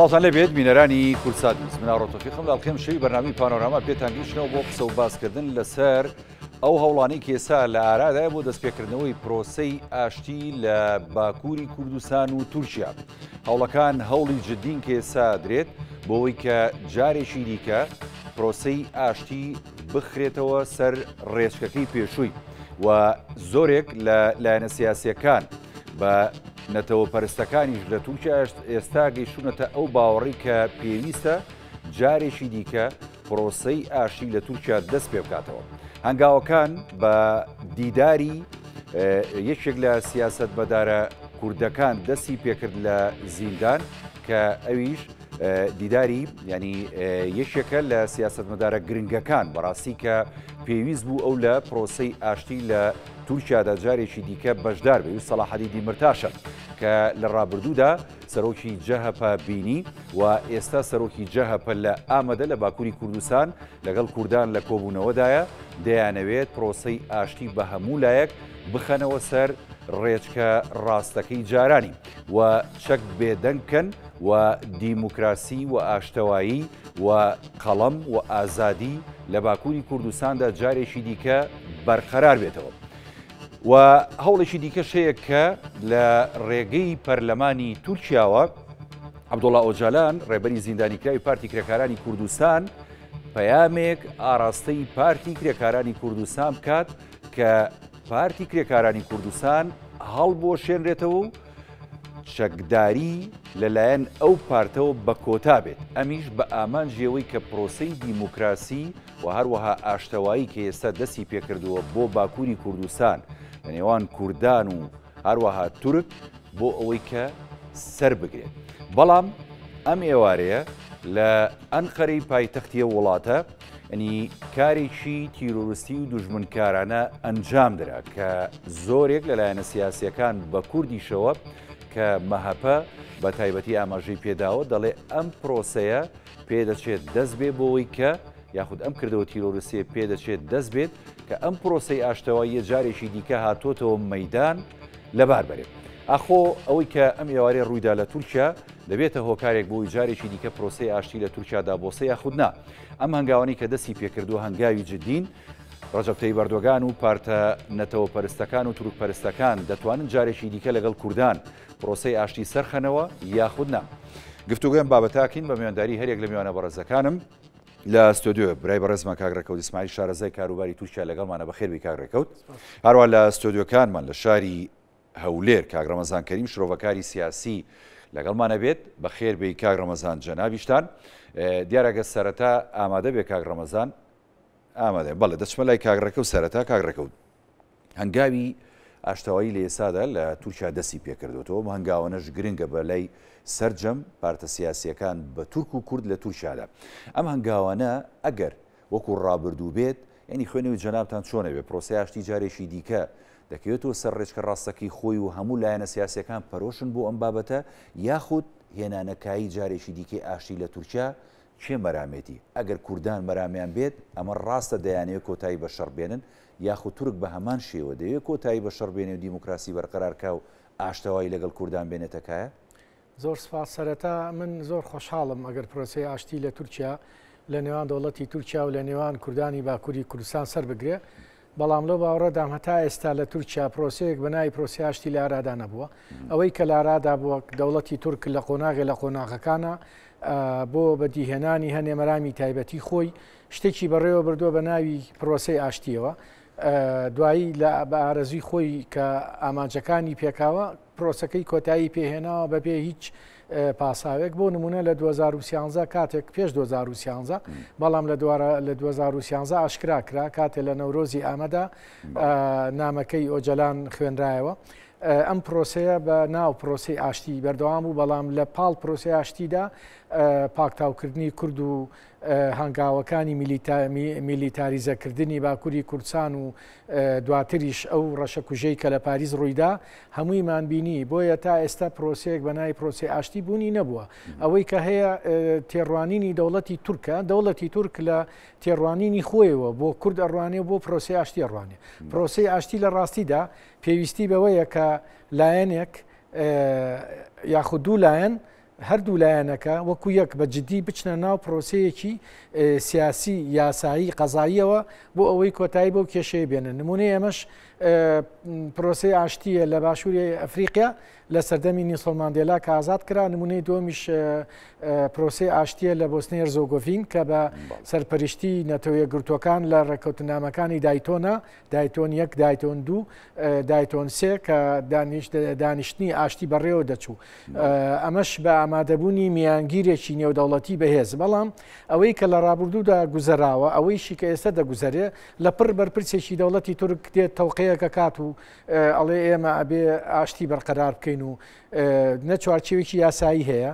ساڵتان لە بێت بینەرانی کورسات مناڕۆتۆفیقم لاڵقێم شوی بەنامی پانۆراما پێتانگەشتنەوە بۆ قسە و باسکردن لەسەر ئەو هەوڵانی کێسا لە ئارادای بۆ دەستپێکردنەوەی پرۆسەی ئاشتی لە باکووری کوردستان و تورکیا هەوڵەکان هەوڵی جدین کێسا درێت بۆەوەی کە جارێکی دیکە پرۆسەی ئاشتی بخرێتەوە سەر ڕێچکەکەی پێشووی و زۆرێک لە لایەنە سیاسیەکان بە نەتەوە پەرستەکانیش لە تووچە ئێستا گەیشتونەتە ئەو باوەڕی کە پێویستە جارێکی دیکە پرۆسەی ئاشی لە تووچە دەست پێ بکاتەوە. هەنگاوەکان بە دیداری یەکێک لە سیاست بەدارە کوردەکان دەستی پێکرد لە زیندان کە ئەویش دیداری ینی یەکێکە لە سیاست مەدارە گرنگەکان بەڕاستی کە پێویست بوو ئەو لە پرۆسی ئاشتی لە تورکیادا جارێکی دیکە بەشدار بێ و سەلاحەدی دیمرتاشە کە لە ڕابردوودا سەرۆکی جەهەپە بینی و ئێستا سەرۆکی جەهەپە لە ئامادە لە باکووری کوردستان لەگەڵ کوردان لە کۆبوونەوەدایە دەیانەوێت پرۆسی ئاشتی بە هەموو لایەک بخەنەوە سەر ڕێچکە ڕاستەکەی جارانی و چەک بێدەنگکەن و دیموکراسی و ئاشتەوایی و قەڵەم و ئازادی لە باکووری کوردستاندا جارێکی دیکە بەرقەرار بێتەوە. و هەوڵێکی دیکە شەیە کە لە ڕێگەی پەرلەمانی تورکیاوە عبدوڵا ئۆجالان ڕێبەری زیندانیکراوی پارتی کرێکارانی کوردستان پەیامێک ئاراستەی پارتی کرێکارانی کوردستان بکات کە پارتی کرێکارانی کوردستان هەڵبۆشێنرێتەوە و چەکداری لەلایەن ئەو پارتەوە بە کۆتا بێت ئەمیش بە ئامانجیەوەی کە پرۆسی دیموکراسی و هەروەها ئاشتەوایی کە ئێستا دەستی پێکردووە بۆ باکووری کوردستان لە نێوان کوردان و هەروەها تورک بۆ ئەوەی کە سەر بگرێت بەڵام ئەم ئێوارەیە لە ئەنخەری پایتەختی وڵاتە ئەنی کارێکی تیرۆریستی و دوژمنکارانە ئەنجام درا کە زۆرێک لەلایەنە سیاسیەکان بە کوردیشەوە کە مەهەپە بە تایبەتی ئاماژەی پێداوە دەڵێ ئەم پرۆسەیە پێدەچێت دەست بێ بۆەوەی کە یاخود ئەم کردەوە تیرۆرسیە پێدەچێت دەست بێت کە ئەم پرۆسی ئاشتەوە یە جارێکی دیکە هاتۆتەوە مەدان لەبار بێت. ئەخۆ ئەوەی کە ئەم ئێوارێ ڕوویدا لە تورکیا دەبێتە هۆکارێک بۆی جارێکی دیکە پرۆسی ئاشتی لە تورکیادا بۆسە یاخودنا ئەم هەنگاوانی کە دەستی پێکردو هەنگاوی جدین ڕژەبتەی بەردۆگان و پارتە نەتەوە پەرستەکان و تروک پەرستەکان دەتوانن جارێکی دیکە لەگەڵ کوردان پرۆسی ئاشتی سەرخەنەوە یاخودنا. گفتوگەم بابەتاکین بە میێنداری هەرێک لە میوانە بەڕزەکانم لە ستۆدیۆ برای بەڕێزمە کاگرەکەوت ئسمای شارەزای کاروباری تووشە لەگەڵمانە بە خێربی کاگرەکەوت هەروە لە ستۆدیۆکانمان لە شاری هەولێر کاگرەمەزان کەریم شرۆڤەکاری سیاسی لەگەڵمانە بێت بە خێربی کاگرەمەزان جەنابیشتان دیارەگە سەرەتا ئامادە بێ کاگرەمەزان ئامادە بەڵێ دەچمە لای کاگرەکە و سەرەتا کاگرەکەوت هەنگاوی ئاشتەوایی لە ئێسادا لە تورکیا دەسی پێکردوەوە هەنگاوانەش گرنگە بە لای سرجەم پارتە سیاسیەکان بە تورک و کورد لە تورکیادا ئەم هەنگاوانە ئەگەر وەکو ڕابردوو بێت ینی خوێنی و جەنابان چۆنە بێ پرۆسیاشتی جارێکی دیکە دەکەوێتەوە سەر ڕێچکە ڕاستەکی خۆی و هەموو لایەنە سیاسەکان پەرۆشن بۆ ئەم بابەتە یاخود هێنانەکایی جارێکی دیکەی ئاشتی لە تورکیا چێ مەرامێتی ئەگەر کوردان مەرامیان بێت ئەمە ڕاستە دەیانەیە کۆتایی بە شەڕبێنن یاخود تورک بە هەمان شێوە دەیەوێت کۆتایی بە شەڕ بێنێ و دیموکراسی بەرقەرارکە و ئاشتەوای لەگەڵ کوردان بێنێتەکایە زۆر سپاس سەرەتا من زۆر خۆشحاڵم ئەگەر پرۆسی ئاشتی لە تورکیا لە نێوان دەوڵەتی تورکیا و لە نێوان کوردانی باکووری کوردستان سەر بگرێ بەڵام لەو باوەڕەدام هەتا ئێستا لە تورکیا پرۆسەیەک بەنای پرۆسیاشتی لە ئارادا نەبووە ئەوەی کە لە ئارادا بووە دەوڵەتی تورک لە قۆناغی لە قۆناغەکانە بۆ بەدیهێنانی هەنێمەرامی تایبەتی خۆی شتێکی بەڕێوە بردووە بە ناوی پرۆسی ئاشتیەوە دوایی لە ئارەزی خۆی کە ئامانجەکانی پێکاوە پرۆسەکەی کۆتایی پێهێناوە بەبێ هیچ پاساوێک بۆ نمونە لە 2013 کاتێک پێش 2013 بەڵام لە دوارە لە 2013 ئاشکرا کرا کاتێ لە نەورۆزی ئامەدا نامەکەی ئۆجلان خوێنرایەوە. ئەم پرۆسەیە بە ناو پرۆسی ئاشتی بەردەوام و بەڵام لە پاڵ پرۆسی ئاشتیدا پاکتاوکردنی کورد و هەنگاوەکانی میلیتاریزەکردنی باکووری کورسان و دواتریش ئەو ڕەشەکوژەی کە لە پاریز ڕوویدا هەموویمان بینی بۆیە تا ئێستا پرۆسەیەک بەنای پرۆسی ئاشتی بوونی نەبووە ئەوەی کە هەیە تێڕوانینی دەوڵەتی تورکە دەوڵەتی تورک لە تێڕوانینی خۆیەوە بۆ کورد ئەڕوانێ بۆ پرۆسی ئاشتی ڕوانێ پرۆسی ئاشتی لە ڕاستیدا پێویستی بەوەیە کە لایەنێک یاخود دوو لایەن هەردوو لایەنەکە وەکو یەک بە جدی بچنە ناو پرۆسەیەکی سیاسی یاسایی قەزاییەوە بۆ ئەوەی کۆتایی بۆ کێشەیە بێنن نمونە ئێمەش پرۆسی ئاشتیە لە باشووری ئەفریقیا لە سەردەمی نیسڵماندێلا کە ئازاد کرا نمونەی دۆمیش پرۆسی ئاشتیە لە بۆسنێر زۆگۆڤین کە بە سەرپەرشتی نەتەوەیە گرتوەکان لە ڕێکەوتنامەکانی دایتۆنا دایتۆن یەک دایتۆن دوو دایتۆن سێ کە دانیشتنی ئاشتی بەڕێوە دەچوو ئەمەش بە ئامادەبوونی میانگیرێکی نێودەوڵەتی بەهێز بەڵام ئەوەی کە لە ڕابردوودا گوزەراوە ئەوەیشی کە ئێستا دەگوزارێ لە پڕ بەرپرسێکی دەوڵەتی تورک دێت تەوقەیەکە کات و ئەڵێ ئێمە ئەبێ ئاشتی بەرقەرار بکەین بن و نە چوارچێوێکی یاسایی هەیە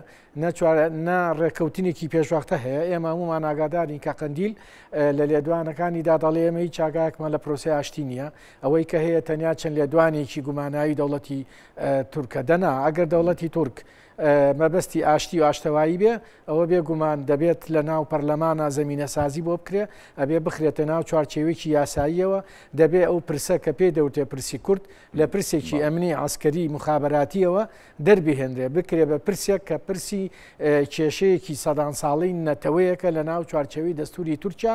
نە ڕێککەوتنێکی پێشوەختە هەیە ئێمە هەمومان ئاگادارین کە قندیل لە لێدوانەکانی دادەڵێمەی چاگایەکمان لە پرۆسی ئاشتی نییە ئەوەی کە هەیە تەنیا چەند لێدوانێکی گومانایی دەوڵەتی تورکە دەنا ئەگەر دەوڵەتی تورک مەبەستی ئاشتی و ئاشتەوایی بێ ئەوە بێگومان دەبێت لە ناو پەرلەمانە زمینە سازی بۆ بکرێ ئەبێ بخرێتە ناو چوارچێوێکی یاساییەوە دەبێ ئەو پرسە کە پێ دەوتێ پرسی کورد لە پرسێکی ئەمنی ئاسکەری مخابراتیەوە دەربیهێنرێ بکرێ بە پرسێک کە پرسی کێشەیەکی سەدان ساڵی نەتەوەیەکە لە ناو چوارچەوەی دەستوری تورکیا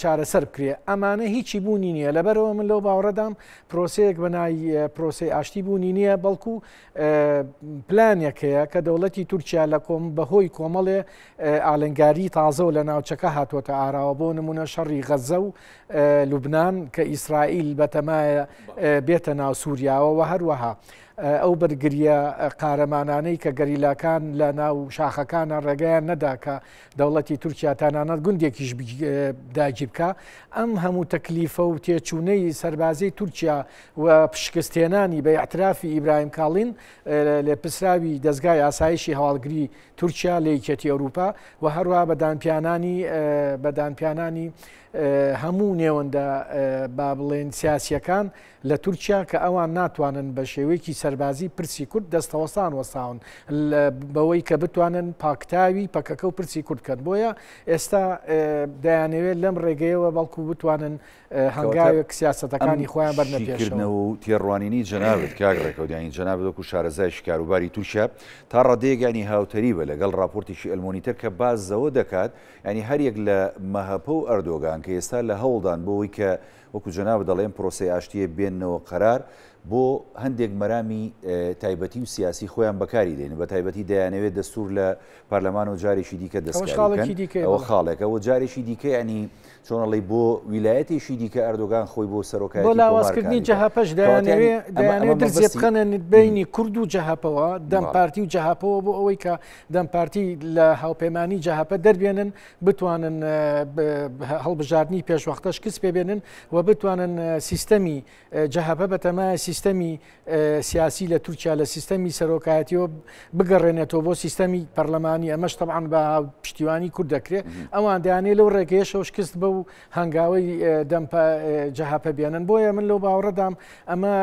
چارەسەر بکرێ ئەمانە هیچی بوونی نییە لەبەرەوە من لەو باوەڕەدام پرۆسەیەک بەنای پرۆسی ئاشتی بوونی نییە بەڵکو پلانێکەیە هەیە کە دەوڵەتی تورکیا لە کۆم بەهۆی کۆمەڵێ ئالنگاری تازە و لە ناوچەکە هاتوۆتە ئاراوە بۆ نمونە شەڕی غەزە و لوبناان کە ئیسرائیل بەتەمایە بێتە ناو سووریاوە و هەروەها ئەو بەرگریە قارەمانانەی کە گەریلاکان لە ناو شاخەکانە ڕێگەیان نەداکە دەوڵەتی تورکیاتانانەت گوندێکیش داگیرکە ئەم هەموو تەکلیفە و تێچوونەی سربازی تورکیا و پشکستێنانی بە اعترافی ئیبراهیم کاڵین لە پسراوی دەستگای ئاسایشی هەواڵگری تورکیا لە یکەتی ئەوروپا و هەروە بەدانپیانانی بەدانپیانانی هەموو نێوەندە با بڵێن سیاسیەکان لە تورکیا کە ئەوان ناتوانن بە شێوەیەکی سەربازی پرسی کورد دەستەوەسان وەساون بەوەی کە بتوانن پاکتاوی پەکەکە و پرسی کوردکەن بۆیە ئێستا دەیانەوێت لەم ڕێگەیەوە بەڵکو بتوانن هەنگاوێک سیاستەکانی خۆیان بەرنەپێشنەوە و تێڕوانینی جەناوت کاگڕێکەوەدیانی جەنابەوەکو شارەزایش کاروباری تووشە تا ڕدەیەگانی هاوتەری بە لەگەڵ راپۆرتیشی ئەلمۆنیتر کە بازەوە دەکات ینی هەرەک لە مەهەپە و ئەردۆگان کە ئێستا لە هەوڵدان بۆەوەی کە وەکو جەناوە دەڵێن پرۆسی ئاشتیە بێننەوە قەرار بۆ هەندێک مەرامی تایبەتی و سیاسی خۆیان بەکاری دێن بە تایبەتی دەیانەوێت دەستور لە پارلەمان و جارێکی دیکە دەستەوە خاڵێکەوە جارێکی دیکە ینی چۆنەڵی بۆ ویلایەتێکی دیکە ئەردۆگان خۆی بۆ سەرۆکای بۆ لاوازکردنی جەهاپەش دەیانێت بینی کورد و جەهاپەوە دەم پارتی و جەهاپەوە بۆ ئەوەی کە دەم پارتی لە هاوپەیمانانی جەهاپە دەربێنن بتوانن هەڵبژاردننی پێشوەختەش کەس پێبێنن و بتوانن سیستەمی جەهاپە بەتەمای سیستم سیستەمی سیاسی لە تورکیا لە سیستەمی سەرۆکایەتیەوە بگەڕێنێتەوە بۆ سیستەمی پەرلەمانی ئەمەش تەبعاان بە پشتیوانی کورد دەکرێت ئەوان دەیانێت لەو ڕێگەیشەوە شکست بە و هەنگاوی دەمپ جەهاپەبیێنن بۆیە من لەو باوەڕەدام ئەمە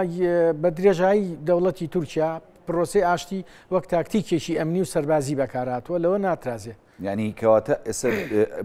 بە درێژایی دەوڵەتی تورکیا پرۆسی ئاشتی وەک تاکتیکێکی ئەمنی و سەربازی بەکاراتوە لەوە ناترازێت. ینی کەواتە ئێستا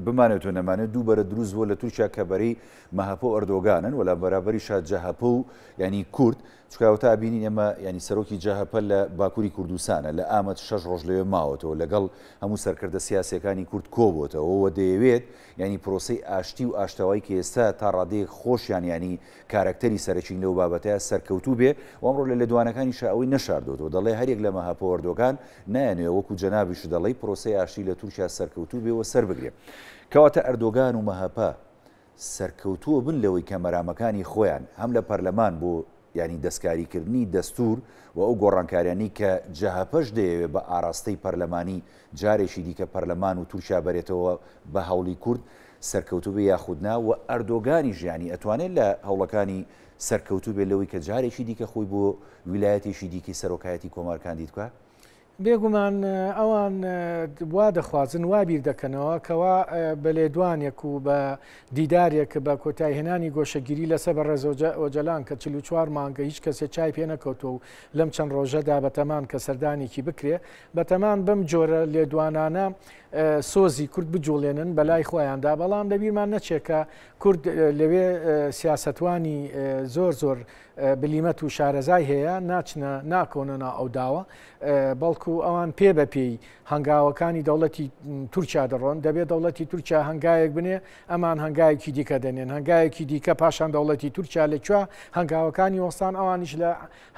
بمانێت و نەمانێت دوو بەرە دروست بووە لە تووشیا کەبەری مەهپۆ ئەردۆگانن وەلا بەرابەری شادجەهپە و ینی کورد چکاوە تا بینین ئەمە ینی سەرۆکی جاهپە لە باکووری کوردستانە لە ئامەد شەش ڕۆژ لەوێ ماوەتەوە لەگەڵ هەموو سەرکردە سیاسەکانی کورد کۆبتەوەەوە دەیەوێت ینی پرۆسی ئاشتی و ئاشتەوای کە ئێستا تا ڕادەیەک خۆشیان ینی کارکتەری سەرچین لەو بابەتەیە سەرکەوتو بێ ئەمڕۆ لە لە دوانەکانی شاوی نەشاردوتەوە دەڵێ هەرێک لەمە هەپۆوەردۆکان نایەنێ وەکو جەنابیش دەڵی پرۆسی ئاشتی لە تووشیا کە سەرکەوتوو بێەوە سەر بگرێ کەواتە ئەردۆگان و مەهەپە سەرکەوتووە بن لەوەی کەمەرامەکانی خۆیان هەم لە پەرلەمان بۆ ینی دەستکاریکردنی دەستور و ئەو گۆڕانکاریانی کە جەهپەش دەیەوێت بە ئاراستەی پەرلەمانی جارێکی دیکە پەرلەمان و تووشا بەرێتەوە بە هەوڵی کورد سەرکەوتوبێ یاخودنا و ئەردۆگانی ژیانی ئەتوانێت لە هەوڵەکانی سەرکەوتوبێ لەوەی کە جارێکی دیکە خۆی بۆ ویلایەتێکی دیکی سەرۆکایەتی کۆمارکاندید بکە بێگومان ئەوان وا دەخوازن وابیر دەکەنەوە کەوا بە لێدوانێک و بە دیدارێک بە کۆتایهێنانی گۆشەگیری لەسەر بە ڕێزۆجلان کە چلو چوار مانگە هیچ کەسێک چای پێ نەکەوتەوە و لەم چەند ڕۆژەدا بەتەمان کە سەردانێکی بکرێ بەتەمان بم جۆرە لێدوانانە سۆزی کورد بجوڵێنن بەلای خۆیاندا بەڵام لەبییرمان نەچێکە کورد لەوێ سیاستوانی زۆر زۆر بلیمەت و شارەزای هەیە ناچنە ناکۆنەنا ئەو داوە بەڵکو و ئەوان پێ بەپی هەنگاوەکانی دەوڵەتی تورکیا دەڕۆن دەبێت دەوڵەتی تورکیا هەنگایەک بنێ ئەمان هەنگایەکی دیکە دەنێن هەنگایەکی دیکە پاشان دەوڵەتی تورکیا لە کوێ هەنگاوەکانی وەستان ئەوانیش لە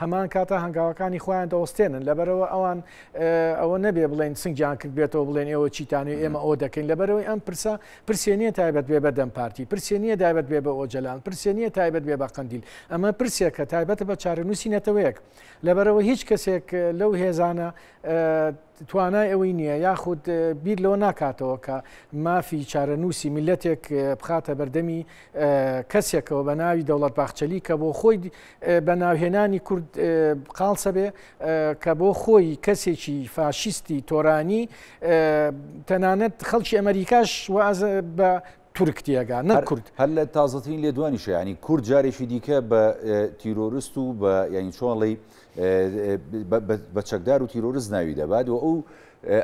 هەمان کاتە هەنگاوەکانی خۆیان دەوەستێنن لەبەرەوە ئەوان ئەوە نەبێ بڵێن سنگیان کرد بێتەوە بڵێن ئێوە چیتانی ئێمە ئەو دەکەین لەبەرەوەی ئەم پرسە پرسێنیە تایبەت بێ بە دەم پارتی پرسێنیە دایبەت بێ بە ئۆجلان پرسێنیە تایبەت بێ بە قندیل ئەمە پرسێک کە تایبەتە بە چارەنووسی نەتەوەیەک لەبەرەوە هیچ کەسێک لەو هێزانە توانای ئەوەی نییە یاخود بیر لەوە ناکاتەوە کە مافی چارەنووسی میلەتێک بخاتە بەردەمی کەسێکەوە بە ناوی دەوڵەت باخچەلی کە بۆ خۆی بە ناوهێنانی کورد قالسەبێ کە بۆ خۆی کەسێکی فاشیستی تۆرانی تەنانەت خەڵکی ئەمریکاش بە تورکتیەگە نە کورد هەر لە تازەترین لێ دوانیشە ینی کورد جارێکی دیکە بە تیرۆریست و بە یعنی چۆڵی بە چەکدار و تیرۆریست ناوی دەبات و ئەو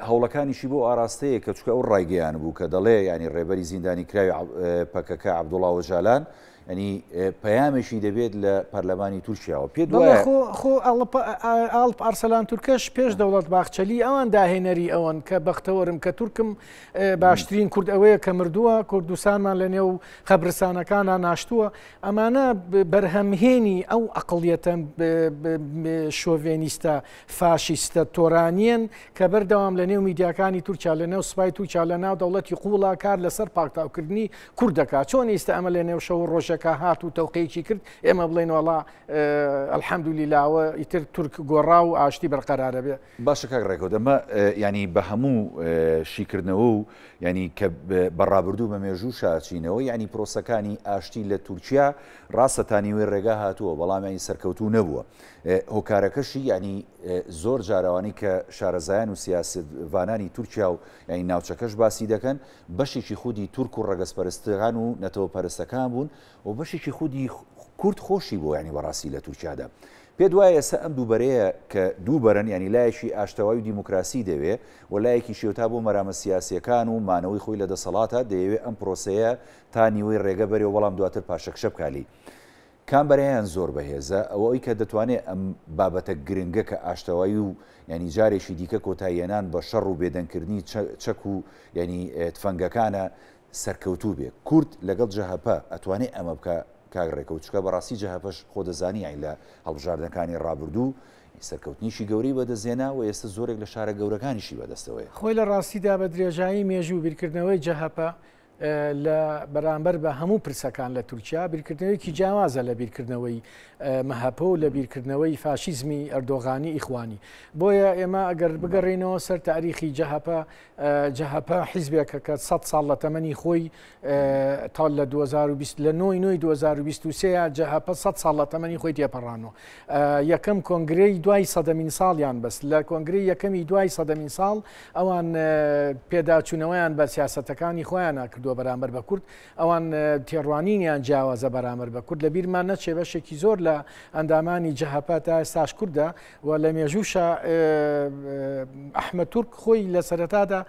هەوڵەکانیشی بۆ ئاراستەیە کە چکە ئەو ڕایگەیان بوو کە دەڵێ ینی ڕێبەری زیندانی کراوی پەکەکە عبدوڵاوە ژالان ئەنی پەیامێکی دەبێت لە پەرلەمانی تورکیاوە پێ ئاڵپ ئارسەلان تورکەش پێش دەوڵەت باخچەلی ئەوان داهێنەری ئەوەن کە بەختەوەرم کە تورکم باشترین کورد ئەوەیە کە مردووە کوردستانمان لە نێو خەبرسانەکانە ناشتووە ئەمانە بەرهەمهێنی ئەو ئەقلیەتە شۆڤێنیستە فاشیستە تۆرانیەن کە بەردەوام لە نێو میدیاکانی تورکیا لە نێو سوپای تووچیا لە ناو دەوڵەتی قوڵا کار لەسەر پاکتاوکردنی کوردەکە چۆن ئێستا ئەمە لە نێو شەو ڕۆژە شەکە هات و تەوقەیەکی کرد ئێمە بڵێن وڵا ئەلحەمدولیلاوە ئیتر تورک گۆڕا و ئاشتی بەرقەرارە بێ باشەکە ڕێکۆ دەمە ینی بە هەموو شیکردنەوە و ینی کە بەڕابردوو بە مێژوو شاچینەوە ینی پرۆسەکانی ئاشتی لە تورکیا ڕاستەتانی وێ ڕێگا هاتووە بەڵامیانی سەرکەوتو نەبووە. هۆکارەکەشی ینی زۆر جاراوانی کە شارەزایان و سیاستوانانی تورکیا و یعنی ناوچەکەش باسی دەکەن بەشێکی خودی تورک و ڕگەسپەرستغان و نەتەوە پەرستەکان بوون و بەشێکی خودی کورد خۆشی بۆ ینی بەڕاستی لە تورکیادا. پێ دوایە سە ئەم دووبەرەیە کە دووبەرن ینی لایەکی ئاشتەوای و دیموکراسی دەوێ و لایەکی شێوتا بۆ مەرامە سیاسەکان و مانەوەی خۆی لە دەسەڵاتە دەیەوێت ئەم پرۆسەیە تا نیوەی ڕێگە بەرێ و بەڵام دواتر پاشەکشە بکالی. کامبەریان زۆر بەهێزە ئەوە ئەوی کە دەتوانێت ئەم بابەتە گرنگە کە ئاشتەوایی و ینی جارێکی دیکە کۆتاییێنان بە شەڕ و بێدەنکردنی چەک و ینی تفەنگەکانە سەرکەوتوو بێ کورت لەگەڵ جەهپە ئەتوانێت ئەمە بکە کاگڕێکەوتچکە بەڕاستی جەهپەش خۆ دەزانی ئاین لە هەڵبژاردنەکانی ڕابردوو سەرکەوتنیشی گەوری بەدەزێنا و ئێستا زۆرێک لە شارە گەورەکانیشی بەدەستەوەی خۆی لە ڕاستیدا بە درێژایی مێژوو بیرکردنەوەی جەهپە لە بەرامبەر بە هەموو پرسەکان لە تورکیا بیرکردنەوەیکی جیاوازە لە بیرکردنەوەی مەهەپە و لە بیرکردنەوەی فاشیزمی ئەردۆغانی ئیخوانی بۆیە ئێمە ئەگەر بگەڕینەوە سەر تاریخی جەهپە جەهپە حیزبێکە کە 100 ساڵ لە تەمەنی خۆی تا لە 2020 لە 2023 جەهپە 100 ساڵ لە تەمەنی خۆی تێپەڕانەوە یەکەم کۆنگرەی دوای سەدەمین ساڵیان بەس لە کۆنگری یەکەمی دوای سەدەمین ساڵ ئەوان پێداچوونەوەیان بە سیاسەتەکانی خۆیان ناکرد کردووە بەرامبەر بە کورد ئەوان تێڕوانینیان جیاوازە بەرامەر بە کورد لە بیرمان نەچێ بەشێکی زۆر لە ئەندامانی جەهپات تا ساش کووردا و لە مێژوشە ئەحمە تورک خۆی لە سەرەتادا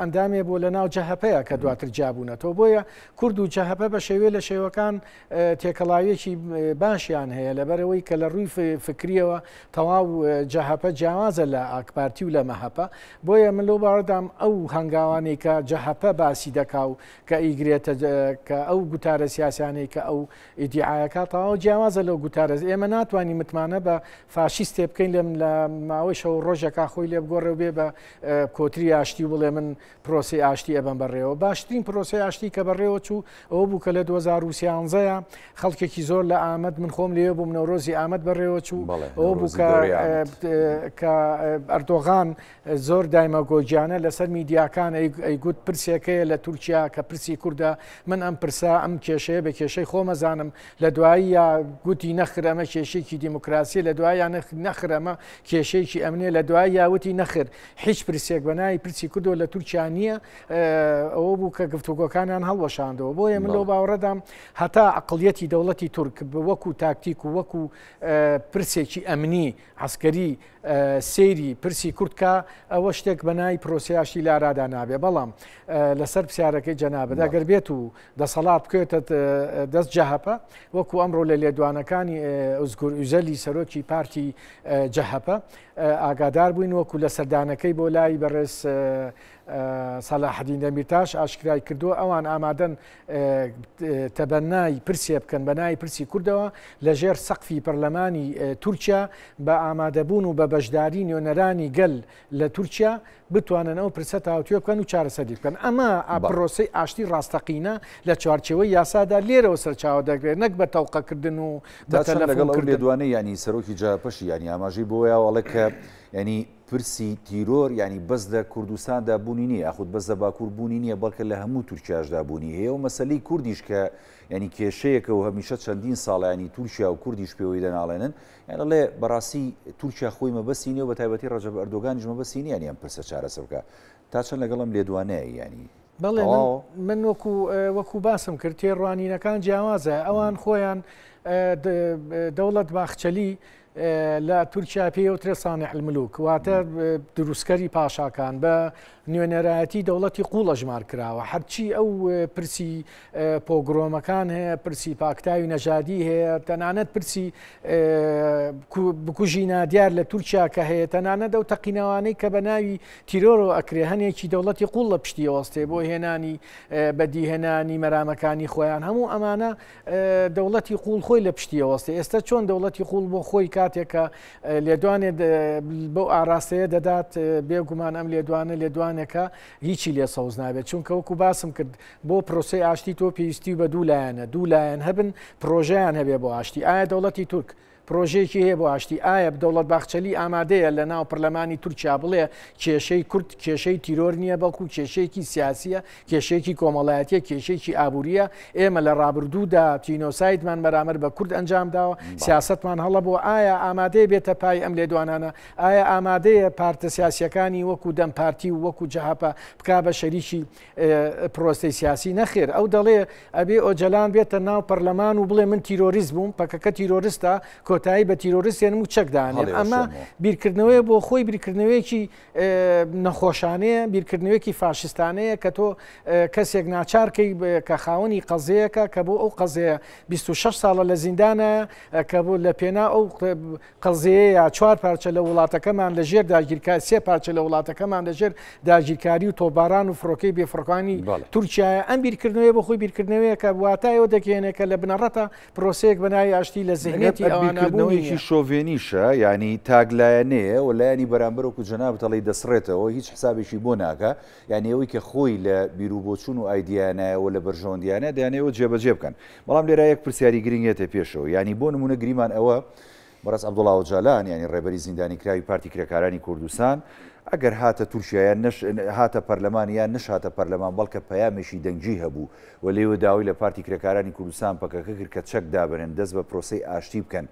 ئەندامێ بۆ لە ناو جەهپەیە کە دواتر جابوونەتەوە بۆیە کورد و جەهپە بە شێوێ لە شێوەکان تێکەڵاوێکی باشیان هەیە لەبەرەوەی کە لە ڕووی فکریەوە تەواو جەهپە جیاوازە لە ئاکپارتی و لە مەهپە بۆیە من لۆ باڕدام ئەو هەنگاوانێکە جەهپە باسی دەکا و کە ئیگرێتە کە ئەو گوتارە سیاسیانەی کە ئەو ئیدیعاەکە تاوا جیاوازە لەو گوتارە ئێمە ناتوانانی متمانە بە فاشیست تێ بکەین لەم لە ماوەیشەوە ڕۆژەکە خۆی لێ بگۆڕێ بێ بە کۆتری ئاشتی بڵێ من پرۆسی ئاشتی ئەبم بەڕێەوە باشترین پرۆسی ئاشتی کە بەڕێوە چوو ئەوە بوو کە لە 2013 خەڵکێکی زۆر لە ئامد من خۆم لێ بووم نەورۆزی ئامد بەڕێوە چوو ئەو بوو کە ئەردۆغان زۆر دایمە گۆجیانە لەسەر میدیاکان ئەیگووت پرسیەکەی لە تورکیا کە پر پرسی کووردا من ئەم پرسا ئەم کێشەیە بە کێشەی خۆمەزانم لە دوایی یا گوتی نەخرەمە کێشێکی دیموکراسی لە دوایان نەخرەمە کێشەیەکی ئەمنێ لە دوای یاوتی نەخر هیچ پرسێک بەنای پرسی کوردەوە لە تورکیانە ئەوە بوو کە گفتوگۆکانیان هەڵوەشاندەوە بۆیە من لەو باوەڕەدام هەتا عقلەتی دەوڵەتی تورک وەکو تاکتیک و وەکو پرسێکی ئەمنی عسکەری سێری پرسی کوردکە ئەوە شتێک بەنای پرۆسیاشی لارادا نابێ بەڵام لەسەر پرسیارەکەی جەناب بەداگەر بێت و دەسەڵات بکێتە دەست جەهەپە وەکو ئەمڕۆ لە لێدوانەکانی ئۆزگورئزەلی سەرۆکی پارتی جەهەپە ئاگادار بووین وەکو لە سەردانەکەی بۆ لای بەڕێز سالاحدین دەمیرتاش ئاشکرای کردووە ئەوان ئامادەن تەبەنای پرسیە بکەن بەنای پرسی کوردەوە لەژێر سەقفی پەرلەمانی تورکیا بە ئامادەبوون و بە بەشداری نوێنەرانی گەل لە تورکیا بتوانن ئەو پرسە تاوتوێ بکەن و چارەسەدی بکەن ئەمە ئاپڕۆسی ئاشتی ڕاستەقینە لە چوارچەوەی یاسادا لێرەوە سەرچاو دەگرێت نەک بە تەوقەکردن و لەگەڵ لێدوانەی ینی سەرۆکی جاپەشی ینی ئاماژی بۆیاوەڵێ کە ینی پرسی تیرۆر ینی بەس لە کوردستاندا بوونی نیە ئەخود بەس لە باکوور بوونی نییە بەڵکە لە هەموو تورکیاشدا بوونی هەیە و مەسلەی کوردیش کە ینی کێشەیەکە و هەمیشە چەندین ساڵیانی تورکیا و کوردیش پێوەی دەناڵێنن یانڵێ بەڕاستی تورکیا خۆی مەبەسینی و بە تایبەتی ڕژە ئەردۆگانیش مەبەسینی یانیان پرسە چارەسە بکە تا چەند لەگەڵم لێدوانەیە ینی بەڵێ من وەکو وەکو باسم کرد تێڕوانینەکان جیاوازە ئەوان خۆیان دەوڵەت باخچەلی لە تورکیا پێوترێ سانە حلملوک واتە دروستکەری پاشاکان بە نوێنەرایەتی دەوڵەتی قوڵە ژمار کراوە هەرچی ئەو پرسی پۆگرۆمەکان هەیە پرسی پاکتاوی نەژادی هەیە تەنانەت پرسی بکوژی نادیار لە تورکیا کە هەیە تەنانە دە و تەقینەوانەی کە بە ناوی تیرۆرۆ ئەکرێ هەنێکی دەوڵەتی قوڵ لە پشتی وەستێ بۆ هێنانی بەدیهێنانی مەرامەکانی خۆیان هەموو ئەمانە دەوڵەتی قوڵ خۆی لە پشتی وەستێ ئێستا چۆن دەوڵەتی قوڵ بۆ خۆی کاتێکە لێدوانێت بەو ئاراستەیە دەدات بێگومان ئەم لێدوانە لێدوان ئەوانەکە هیچی لێ سەوز نابێت چونکە وەکو باسم کرد بۆ پرۆسی ئاشتی تۆ پێویستی بە دوو لایەنە دوو لایەن هەبن پرۆژیان هەبێ بۆ ئاشتی ئایا دەوڵەتی تورک پرۆژێکی هەیە بۆ ئاشتی ئایا دەوڵەت باخچەلی ئامادەیە لە ناو پەرلەمانی تورکیا بڵێ کێشەی کورد کێشەی تیرۆر نییە بەڵکو کێشەیەکی سیاسیە کێشێکی کۆمەڵایەتە کێشێکی ئابوووریە ئێمە لە ڕابردوودا تینۆسایتمان بەرامەر بە کورد ئەنجام داوە سیاستمان هەڵە بۆ ئایا ئامادەی بێتە پای ئەم لێدوانانە ئایا ئامادەیە پارتە سیاسیەکانی وەکو دەم پارتی و وەکو جەهاپە بک بە شەریکی پرۆستی سیاسی نەخێر ئەو دەڵێ ئەبێ ئۆجلان بێتە ناو پەرلەمان و بڵێ من تیرۆریزم بووم پکەکە تیرۆریستە کۆ کۆتایی بە تیرۆریسیێنم و چەکدانێت ئەمە بیرکردنەوەی بۆ خۆی بیرکردنەوەیکی نەخۆشانەیە بیرکردنەوەیکی فاشستانەیە کە تۆ کەسێک ناچارکەی کە خاوەنی قەزەیەەکە کە بۆ ئەو قەزەیە 26 ساڵە لە زیندانە کە بۆ لە پێنا ئەو قەزەیە یا چوار پارچە لە وڵاتەکەمان لە ژێر داگیرکار سێ پارچە لە وڵاتەکەمان لە ژێر داگیرکاری و تۆباران و فرۆکەی بێفڕکانی تورکیاە ئەم بیرکردنەوەی بە خۆی بیرکردنەوەیە کە واتایەوە دەکەێنێ کە لە بنەڕەتە پرۆسەیەک بەناوی ئاشتی لە زیهێتی ئەوانە بەکارکردنەوەیکی شۆڤێنیشە ینی تاگلایەنەیە و لایانی بەرامبەرۆکو جنا بتەڵی دەسڕێتەوە هیچ حسابێکی بۆ ناکە یعنی ئەوی کە خۆی لە بیرروبۆچون و ئایدیانایەوە لە بەرژۆندیانە دەیانەوە جێبەجێ بکەن بەڵام لێرا یەک پرسیاری گرنگێتە پێشەوە ینی بۆ نمونە گریمان ئەوە بەڕاست عبدوڵاوجالان ینی ڕێبەری زیندانی کراوی پارتی کرێکارانی کوردستان ئەگەر هاتە تورکیایان هاتە پەرلەمانیان نش هاتە پەرلەمان بەڵکە پەیامێکی دەنگجی هەبوو و لێوە داوی لە پارتی کرێکارانی کوردستان پکەکە کرد کە چەک دابنن دەست بە پرۆسی ئاشتی بکەن.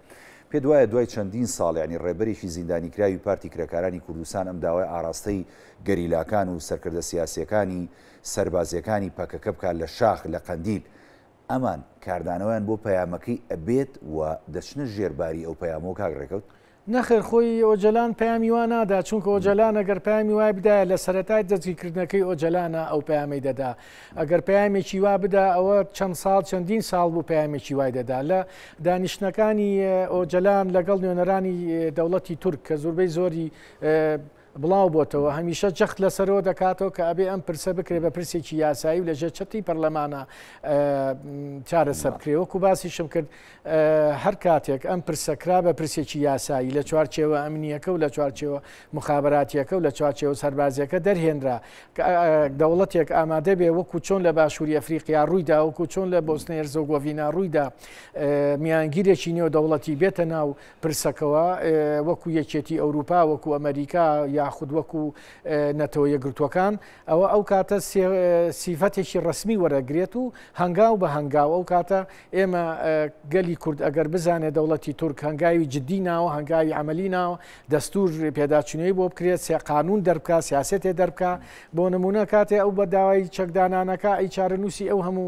پێ دوایە دوای چەندین ساڵیانی ڕێبەرێکی زیندانیکراوی پارتی کرێکارانی کوردستان ئەم داوای ئاراستەی گەریلاکان و سەرکردە سیاسیەکانی سربازیەکانی پکەکە بکات لە شاخ لە قندیل. ئەمان کاردانەوەیان بۆ پەیامەکەی ئەبێت و دەچنە ژێرباری ئەو پەیامۆ کاگڕێکەوت نەخر خۆی ئۆجلان پامی وا نادا چونکە ئۆجلان ئەگەر پامی وای بدایە لە سەتای دەستگیکردنەکەی ئۆجلانە ئەو پامەی دەدا ئەگەر پامێکی وا بدا ئەوە چەند ساڵ چەندین ساڵ بوو پامێکی وای دەدا لە دانیشتەکانی ئۆجلان لەگەڵ نوێنەرانی دەوڵەتی تورک کە زۆربەی زۆری بڵاو بۆتەوە هەمیشە جەخت لەسەرەوە دەکاتەوە کە ئەبێ ئەم پرسە بکرێ بە پرسێکی یاسایی و لەژە چەتی پەرلەمانە چارە سەبکرێوەکو باسیشم کرد هەر کاتێک ئەم پرسەکرا بە پرسێکی یاسایی لە چوارچێوە ئەمنیەکە و لە چوارچێوە مخابراتیەکە و لە چوارچێوە سەربازیەکە دەرهێنرا دەوڵەتێک ئامادە بێ وەکو چۆن لە باشووری ئەفریقیا ڕوویدا وەکو چۆن لە بۆستنێر زۆگۆڤینا ڕوویدا میانگیرێکی نێو دەوڵەتی بێتە ناو پرسەکەەوە وەکو یەکێتی ئەوروپا وەکو ئەمریکا یا یاخود وەکو نەتەوە یەگرتوەکان ئەوە ئەو کاتە سیفەتێکی ڕسمی وەرەگرێت و هەنگاو بە هەنگاو ئەو کاتە ئێمە گەلی کورد ئەگەر بزانێت دەوڵەتی تورک هەنگاوی جدی ناوە هەنگاوی عملی ناوە دەستور پێداچنەوەی بۆ بکرێت سێ قانون دەربکە سیاستێ دەربکە بۆ نمونە کاتێ ئەو بەداوای چەکدانانەکە ئەی چارەنووسی ئەو هەموو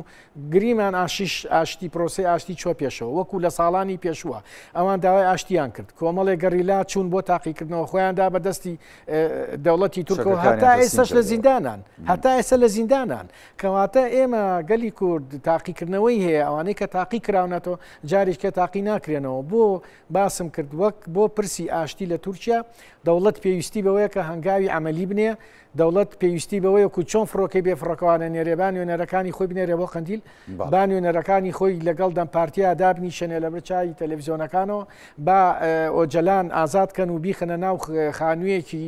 گریمان ئاشیش ئاشتی پرۆسی ئاشتی چۆ پێشەوە وەکو لە ساڵانی پێشووە ئەوان داوای ئاشتیان کرد کۆمەڵێ گەڕیلا چوون بۆ تاقیکردنەوە خۆیاندا بەدەستی دەوڵەتی تورکەوە هەتا ئێستش لە زیندانان هەتا ئێستا لە زیندانان کەواتە ئێمە گەلی کورد تاقیکردنەوەی هەیە ئەوانەی کە تاقی کراونەتەوە جارێککە تاقی ناکرێنەوە بۆ باسم کرد وەک بۆ پرسی ئاشتی لە تورکیا دەوڵەت پێویستی بەوەیە کە هەنگاوی ئەمەلی بنێ دەوڵەت پێویستی بەوەیەکو چۆن فڕۆکەی بێ فڕەکەوانە نێرێبان وێنەرەکانی خۆی بنێرێ بۆ قندیل بان وێنەرەکانی خۆی لەگەڵ دەمپارتیا دابنی شەنێ لە بچای تەلەڤزیۆنەکانەوە با ئۆجلان ئازادکەن و بیخەنە ناو خانوویەکی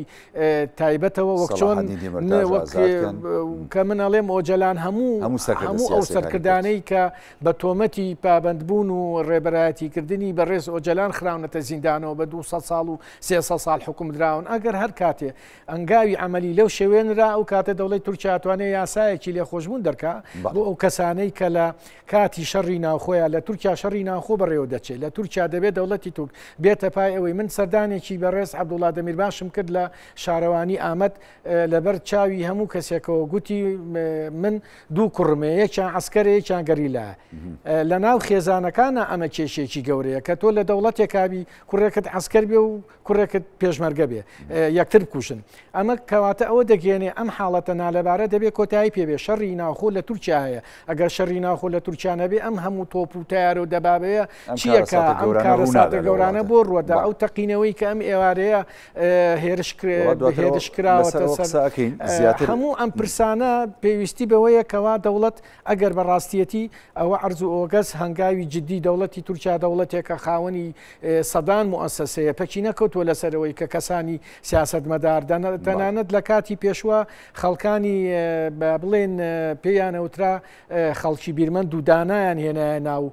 تایبەتەوە وەک چۆن کە من ئەڵێم ئۆجلان هەموو هەموو ئەو سەرکردانەی کە بە تۆمەتی پابندبوون و ڕێبەتیکردنی بەڕێز ئۆجلان خراونەتە زیندانەوە بە 200 ساڵ و 300 سال حکوم درراون ئەگەر هەر کاتێ ئەنگاوی ئەمەلی لەو شێوێنرا ئەو کاتە دەوڵی تورکاتوانێ یاسایەکی لێ خۆشببوون دەرکا بۆ ئەو کەسانەی کە لە کاتی شەڕی ناوخۆیان لە تورکیا شەڕی ناخۆ بەڕێوە دەچێت لە تورکیا دەبێت دەوڵەتی تورک بێتە پای ئەوەی من سەردانێکی بەڕێز عبدوڵا دەمیر باشم کرد لە شارەوانی ئامەد لەبەر چاوی هەموو کەسێکەوە گوتی من دوو کوڕمەیەکیان ئەسکەرەیەکیان گەریلا لە ناو خێزانەکانە ئەمە کێشێکی گەورەیە کە تۆ لە دەوڵەتێکاوی کوڕێکت ئەسکەر بێ و کوڕێکت پێشمەرگە بێ یەکتر بکوشن ئەمە کەواتە ئەو ئەوە دەگەێنێ ئەم حاڵەتە نالەبارە دەبێت کۆتایی پێبێ شەڕی ناوخۆ لە تورکایە ئەگەر شەڕی ناخۆ لە تورکانە بێ ئەم هەموو تۆپ و تارۆ دەبابەیە چیەکە ئەم کارەساتە گەورانە بۆ ڕوەدا ئەو تەقینەوەی کە ئەم ئێوارەیە هێرشکراوەکەین زیاتر هەموو ئەم پرسانە پێویستی بەوەیە کەوا دەوڵەت ئەگەر بەڕاستیەتی ئەوە ئەرز و ئۆگەس هەنگاوی جدی دەوڵەتی تورکیا دەوڵەتێکە خاوەنی سەدان مؤسسەیە پەکی نەکەوتوە لەسەرەوەی کە کەسانی سیاست مەدار تەنانەت لە کاتی کاتی پێشوە خەڵکانی بڵێن پێیانەوترا خەڵکی بیرمەند و دانایان هێنایە ناو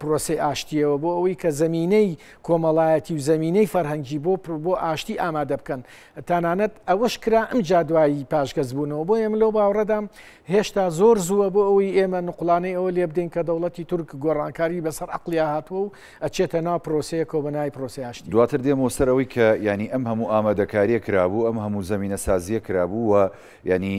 پرۆسی ئاشتیەوە بۆ ئەوەی کە زمینەی کۆمەڵایەتی و زمینەی فەرهەنگی بۆ بۆ ئاشتی ئامادە بکەن تانانەت ئەوەش کرا ئەم جادوایی پاشگەز بوونەوە بۆ ئێمە لەو باوڕەدام هێشتا زۆر زووە بۆ ئەوی ئێمە نقلانەی ئەوە لێ بدەین کە دەوڵەتی تورک گۆڕانکاری بەسەر عقلیا هاتووە و ئەچێتە نا پرۆسەیەکۆ بەنای پرۆسیاشتی دواتر دێمە سەرەوەی کە ینی ئەم هەموو ئامادەکاریە کرابوو ئەم هەموو زمینە سازیە کرابوو و ینی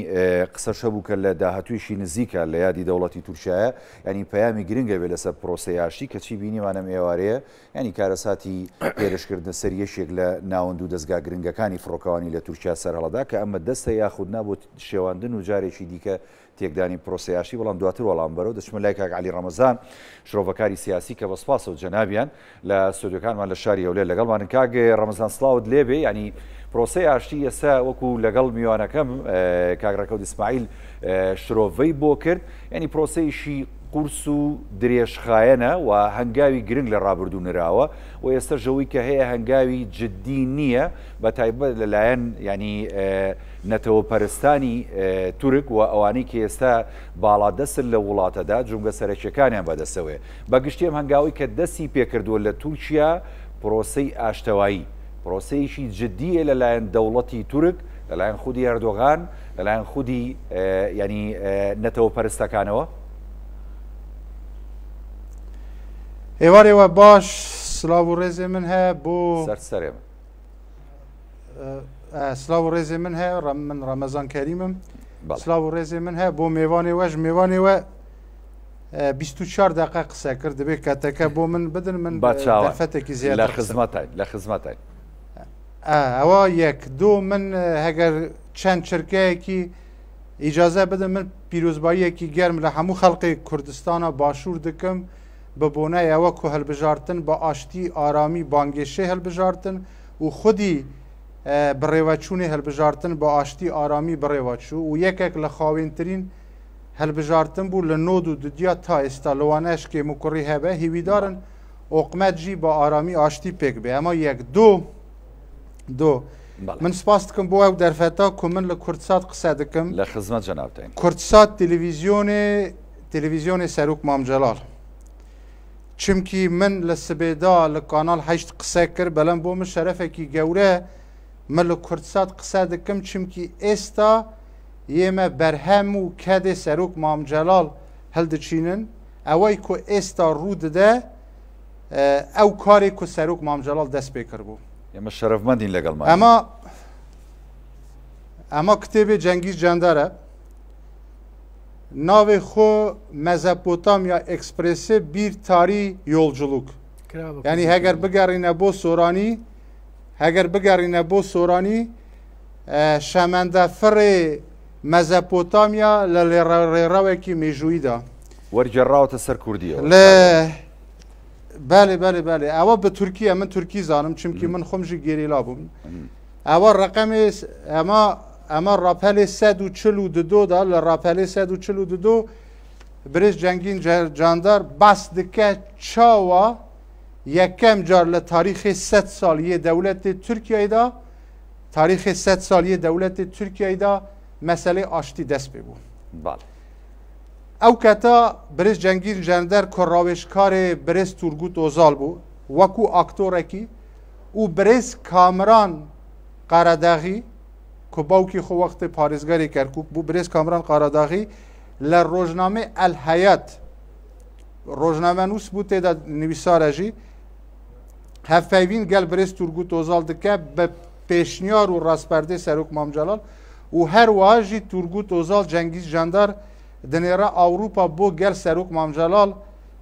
قسەشە بوو کە لە داهتوویشی نزیکە لە یادی دەوڵەتی تورکایە ینی پەیامی گرنگە بێ لەسەر پرۆسەیاشی کەچی بینیوانە ئێوارەیە ینی کارەساتی پێرشکردن سەر یەشێک لە ناوەندوو دەستگا گرنگەکانی فڕۆکانی لە تورکیا سەرهڵدا کە ئەمە دەستە یاخود نابوت شێواندن و جارێکی دیکە تێکدانی پرۆسیاشی بەڵام دواتر وەڵام بەرەوە دەچمە لای کاگعالی ڕەمەزان شرۆڤەکاری سیاسی کە بەسپاسە و جەنابیان لە سودیەکانمان لە شاری هەولێ لەگەڵمان کاگێ ڕەمەزان سلااوت لێبێ ینی پرۆسی ئاشتی ئێسا وەکو لەگەڵ میوانەکەم کاگڕەکەوت ئیسماعیل شرۆڤەی بۆ کرد ینی پرۆسەیشی قورس و درێژخایەنە و هەنگاوی گرنگ لە ڕابردوو نراوە و ئێستا ژەوەی کە هەیە هەنگاوی جددی نییە بە تایبەت لەلایەن ینی نەتەوە پەرستانی تورک و ئەوانەی کە ئێستا باڵا دەسن لە وڵاتەدا جونگە سەرەکیەکانیان بەدەسەوەێ بەگشتیم هەنگاوی کە دەستی پێکردووە لە تورکیا پرۆسی ئاشتەوایی پرۆسەیشی جددیە لەلایەن دەوڵەتی تورک لەلایەن خودی هەردۆغان لەلایەن خودی ینی نەتەوە پەرستەکانەوە Evarê we baş silav û rêzê min he bo serserê min. E, silav û rêzê min he min Remezan Kerîmim. Silav û rêzê min he bo mêvanê we ji mêvanê we e, çar deqe qise kir dibê keteke bo min bidin min e, fetekî ziyade li xizmetay li xizmetay. Ewa yek do min heger çend çirkeyekî îcaze bidin min pîrozbayiyekî germ li hemû xelkê Kurdistana başûr dikim. ببونه یو که هلبجارتن با آشتی آرامی بانگشه هلبجارتن و خودی بریوچون هلبجارتن با آشتی آرامی بریوچو و یکک لخاوینترین هلبجارتن بو لنود و ددیا تا استالوانش که مکری هبه هیویدارن اقمت جی با آرامی آشتی پک به اما یک دو دو بله. من سپاس دکم بو او درفتا که من لکردسات قصه دکم لخزمت جناب تین کردسات تلویزیون تلویزیون سروک مام جلال Çimkî min li Sibêda li Kanal Heşt qise kir belem bo min şerefekî gewre min li Kurdsat qise dikim çimkî êsta yê me berhem û kedê serok Mam Celal hildiçînin ewey ku êsta rû dide eh, ew karê ku serok Mam Celal dest pê kiribû. Em şerefmendîn legal ma. Ema Ema kitêbê Cengiz Cendere Nave xo Mezopotamya Ekspresi bir tari yolculuk. Yani heger bigerine bo sorani heger bigerine bo sorani e, şemende firê Mezopotamya li rêrewekî mejûî da. Wercerrawte ser Kurdiya. Li Belê belê belê ew bi Tirkiye min Tirkî zanim çimkî hmm. min xum jî gêrîla bûm. Hmm. Ew reqemê hema اما راپل 142 دا راپل 142 برز جنگین جاندار بس دکه چاوا یکم جار لتاریخ 100 سالی دولت ترکیه دا تاریخ 100 سالی دولت ترکیه دا مسئله آشتی دست ببو بله او کتا برز جنگین جندر که راوشکار برز تورگوت اوزال بو وکو اکتور اکی او برز کامران قرداغی کوباوکی خو وقت پارێزگاری کەرکک بوو برێز کامران قاراداغی لە ڕۆژنامێ ئەلهەت ڕۆژنامە نووس بوو تێدا نویسارەژی هەفەوین گەل برێز تورگو تۆزال دکە بە پێشنیار و ڕاستپەردەی سەرۆک مامجلال و هەر واژی تورگو تۆزال جەنگیز ژاندار دنێرە ئەوروپا بۆ گەل سەرۆک مامجلال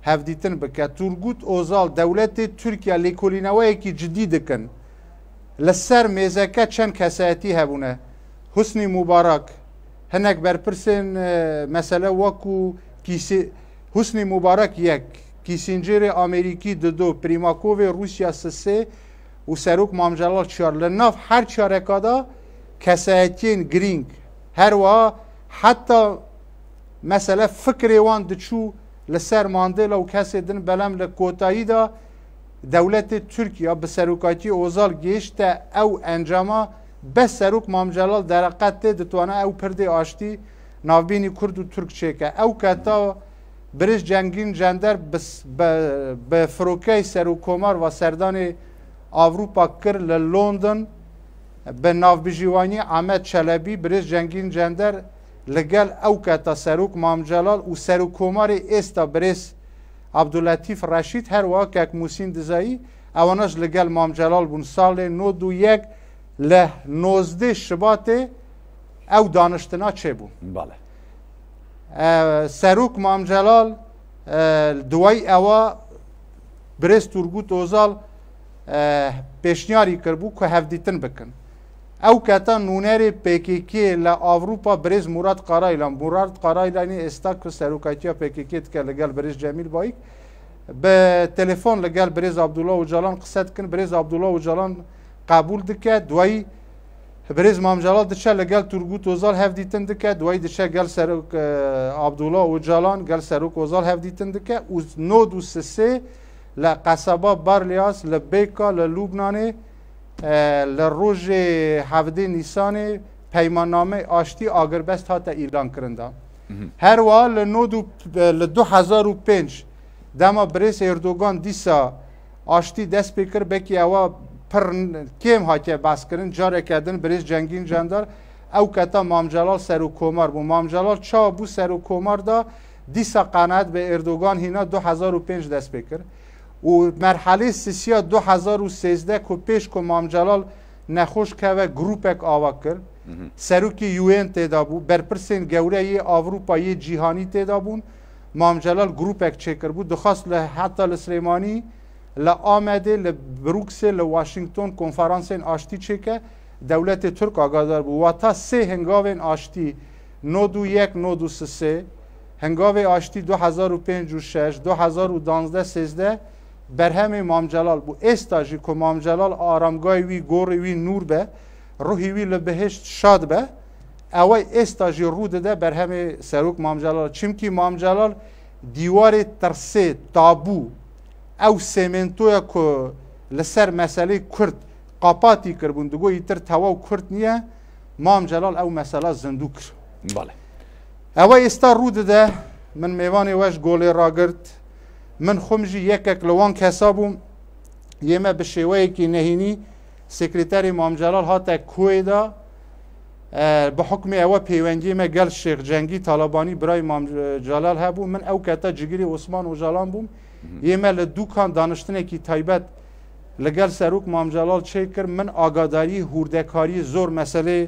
هەفدیتن بکە تورگوت ئۆزال دەولەتی تورکیا لێکۆلینەوەیەکی جدی دکن لەسەر مێزەکە چەند کەسەتی هەبوونە حستنی مبارەک هەنێک بەرپرسن مەسەلە وەکو حستنی مبارەک یەک کیسینجێری ئامریکی ددۆ پریماکۆڤێ رووسیا سسێ و سەرۆک مامژەڵال چار لە ناف هەر چارێکادا کەسەتین گرنگ هەروە حتا مەسەلە فکرێوان دچوو لەسەر ماندێ لەو کەسێ دن بەلەم لە کۆتاییدا دولت تورکیا به سروکاتی اوزال گیشته او انجاما به سروک مامجلال در قد دتوانه او پرده آشتی ناوبینی کرد و ترک چکه او کتا برش جنگین جندر به فروکه سروکومار و سردان اوروپا کر لندن به ناوبجیوانی احمد چلبی برش جنگین جندر لگل او کتا سروک مامجلال و سروکومار استا برس عبداللطیف رشید هر واکک موسین دزایی اواناش لگل مام جلال بون سال 91 له 19 شبات او دانشتنا چه بون بله سروک مام جلال دوای اوا برز تورگوت اوزال پیشنیاری کربو که هفدیتن بکن او کتا نونری پکیکی ل اوروپا برز مراد قارایلان مراد قارایلانی استاک سروکاتیا پکیکیت که لگل برز جمیل بایک به تلفن لگل برز عبدالله و جلان قصد کن برز عبدالله و جلان قبول دکه دوایی برز مامجالات دچه لگل ترگوت وزال هف دیتن دکه دوایی دچه گل سروک عبدالله و جلان گل سروک وزال هف دیتن دکه و نود و سسه ل قصبا برلیاس ل بیکا ل لبنانه لە ڕۆژێ هەفتێ نیسانێ پەیمانامەی ئاشتی ئاگربەست هاتە ئیران کردندا. هەروە لە 2005 دەما برێس ئێردۆگان دیسا ئاشتی دەست پێ کرد بەکی ئەوە پڕ کێم هااتێ باسکردن جارێکدن برێز جەنگین جاندار ئەو کەتا مامجلال سەر و کۆمار بوو مامجلال چا بوو سەر و کۆماردا دیسا قانات بە ئێردۆگان هینا 2005 دەست پێ کرد. و مرحله سیسیا 2013 کو پیش کو مام جلال نخوش که و گروپک آوا کرد سروکی یو تیدا بود برپرسین گوره ی آوروپا یه جیهانی تیدا بود مام جلال گروپک چکر بود دخواست له حتی لسلیمانی له آمده له بروکسل له واشنگتن کنفرانس آشتی چکه دولت ترک آگادار بود و تا سه هنگاو آشتی نو دو یک نو دو سه هنگاو آشتی 2005 و 6 2012 13 بر هم امام جلال بو استا جی که امام جلال آرامگای وی گور وی نور به روحی وی لبهشت شاد به او استا جی رو ده بر هم سروک امام جلال چمکی امام جلال دیوار ترسه تابو او سیمنتویا که لسر مسئله کرد قاپاتی کربون دگو ایتر تواو کرد نیه مام جلال او مسئله زندو کر بله او استا رو ده من میوان وش گوله را گرد من خۆم ژی یەکێک لەوان کەسا بووم ئێمە بە شێوەیەکی نهینی سکرتەری مامجارال هاتە کوێدا بە حکمی ئەوە پەیوەندیمە گەل شێخجەنگی تالابانی برای مامجالال هەبوو من ئەو کەتە جگیری عوسمان و ژالان بووم ئێمە لە دووکان دانیشتنێکی تایبەت لەگەل سەرروک مامجالال چی کرد من ئاگاداری هوردەکاری زۆر مەسلەی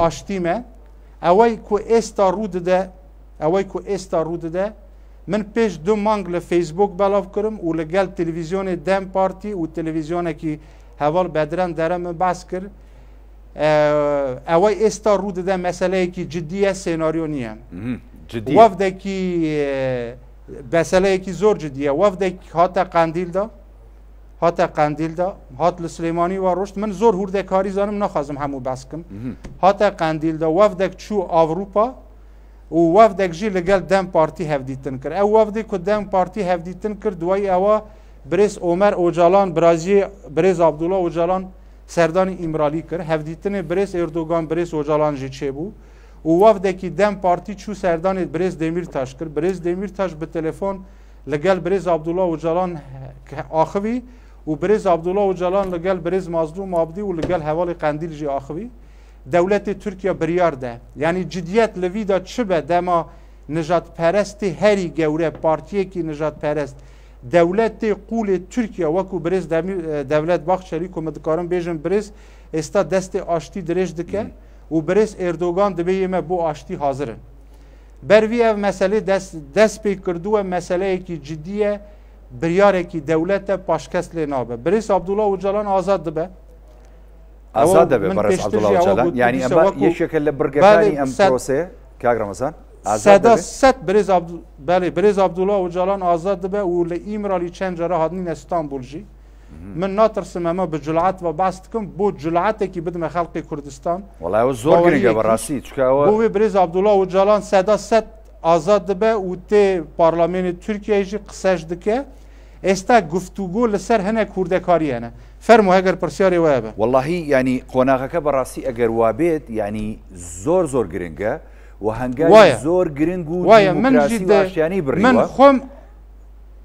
ئاشتیمە ئەوەی کو ئێستا ڕوو ددە ئەوەی کو ئێستا ڕوو ددە من پیش دو مانگ ل فیسبوک بلاف کرم و لگل تلویزیون دم پارتی و تلویزیون کی هوال بدرن درم بحث کرد اوای استا رو ده مسئله کی جدیه سناریو نیه جدی وفده کی مسئله کی زور جدیه وفده هات قندیل دا هات قندیل دا هات لسلیمانی و رشد من زور هورده کاری زانم نخوازم همو بس کم هات قندیل دا وفده چو اوروپا و وەفدێک ژی لەگەل دەم پارتی هەفدیتن کرد ئەو وەفدی کو دەم پارتی هەفدیتن کرد دوای ئەوە برێز ئۆمەر ئۆجاالان برازیە برێز عبدوڵە ئۆجاالان سەردانی ئیمرالی کرد هەفدیتنێ برێز ئێردۆگان برێز ئۆجاالان ژی چێبوو و وەفدێکی دەم پارتی چوو سەردانی برێز دەمیر تاش کرد برێز دەمیر تاش بە تەلەفۆن لەگەل برێز عبدوڵە ئۆجاالان ئاخوی و برێز عبدوڵە ئۆجاالان لەگەل برێز مازلو مابدی و لەگەل هەواڵی قندیل ژی ئاخوی دولت ترکیه بریار ده یعنی جدیت لویدا چه به دما نجات پرستی هری گوره پارتیه کی نجات پرست دولت قول ترکیه وکو برز دولت باخ شریکو مدکارم بیجن برز استا دست آشتی درش دکه و برز اردوگان دبه یمه بو آشتی حاضرن بروی او مسئله دست, دست پی کردوه مسئله اکی جدیه بریار اکی دولت پاشکست لنابه برز عبدالله و جلان آزاد دبه به برای عبدالله جلال یعنی ئەمە یەکێکە شکل بگەکانی ئەم پرۆسێ کاگرمەزان سەدا سەد برێز بەێ برێز برز و جالان به دەبێ و لە ئیمرالی چەند جارە هاتنی استانبولی من ناترسم ئەمە به جلعت و باس دکەم بۆ جلعاتێکی بدمە خەڵقی کوردستان وڵای زۆر گرنگە بەڕاستی چکاوە بۆێ برز عبدالله و جالان سەدا سەد به دەبێ پارلمان ترکیه پارلمێنی تورکیایژی قسەش دکە ئێستا گفتوگۆ لەسەر فرمو هجر برسياري وابا والله يعني قناغة راسي اجر وابيت يعني زور زور جرينجا وهنجاي زور جرينجو ويا من جد يعني من خم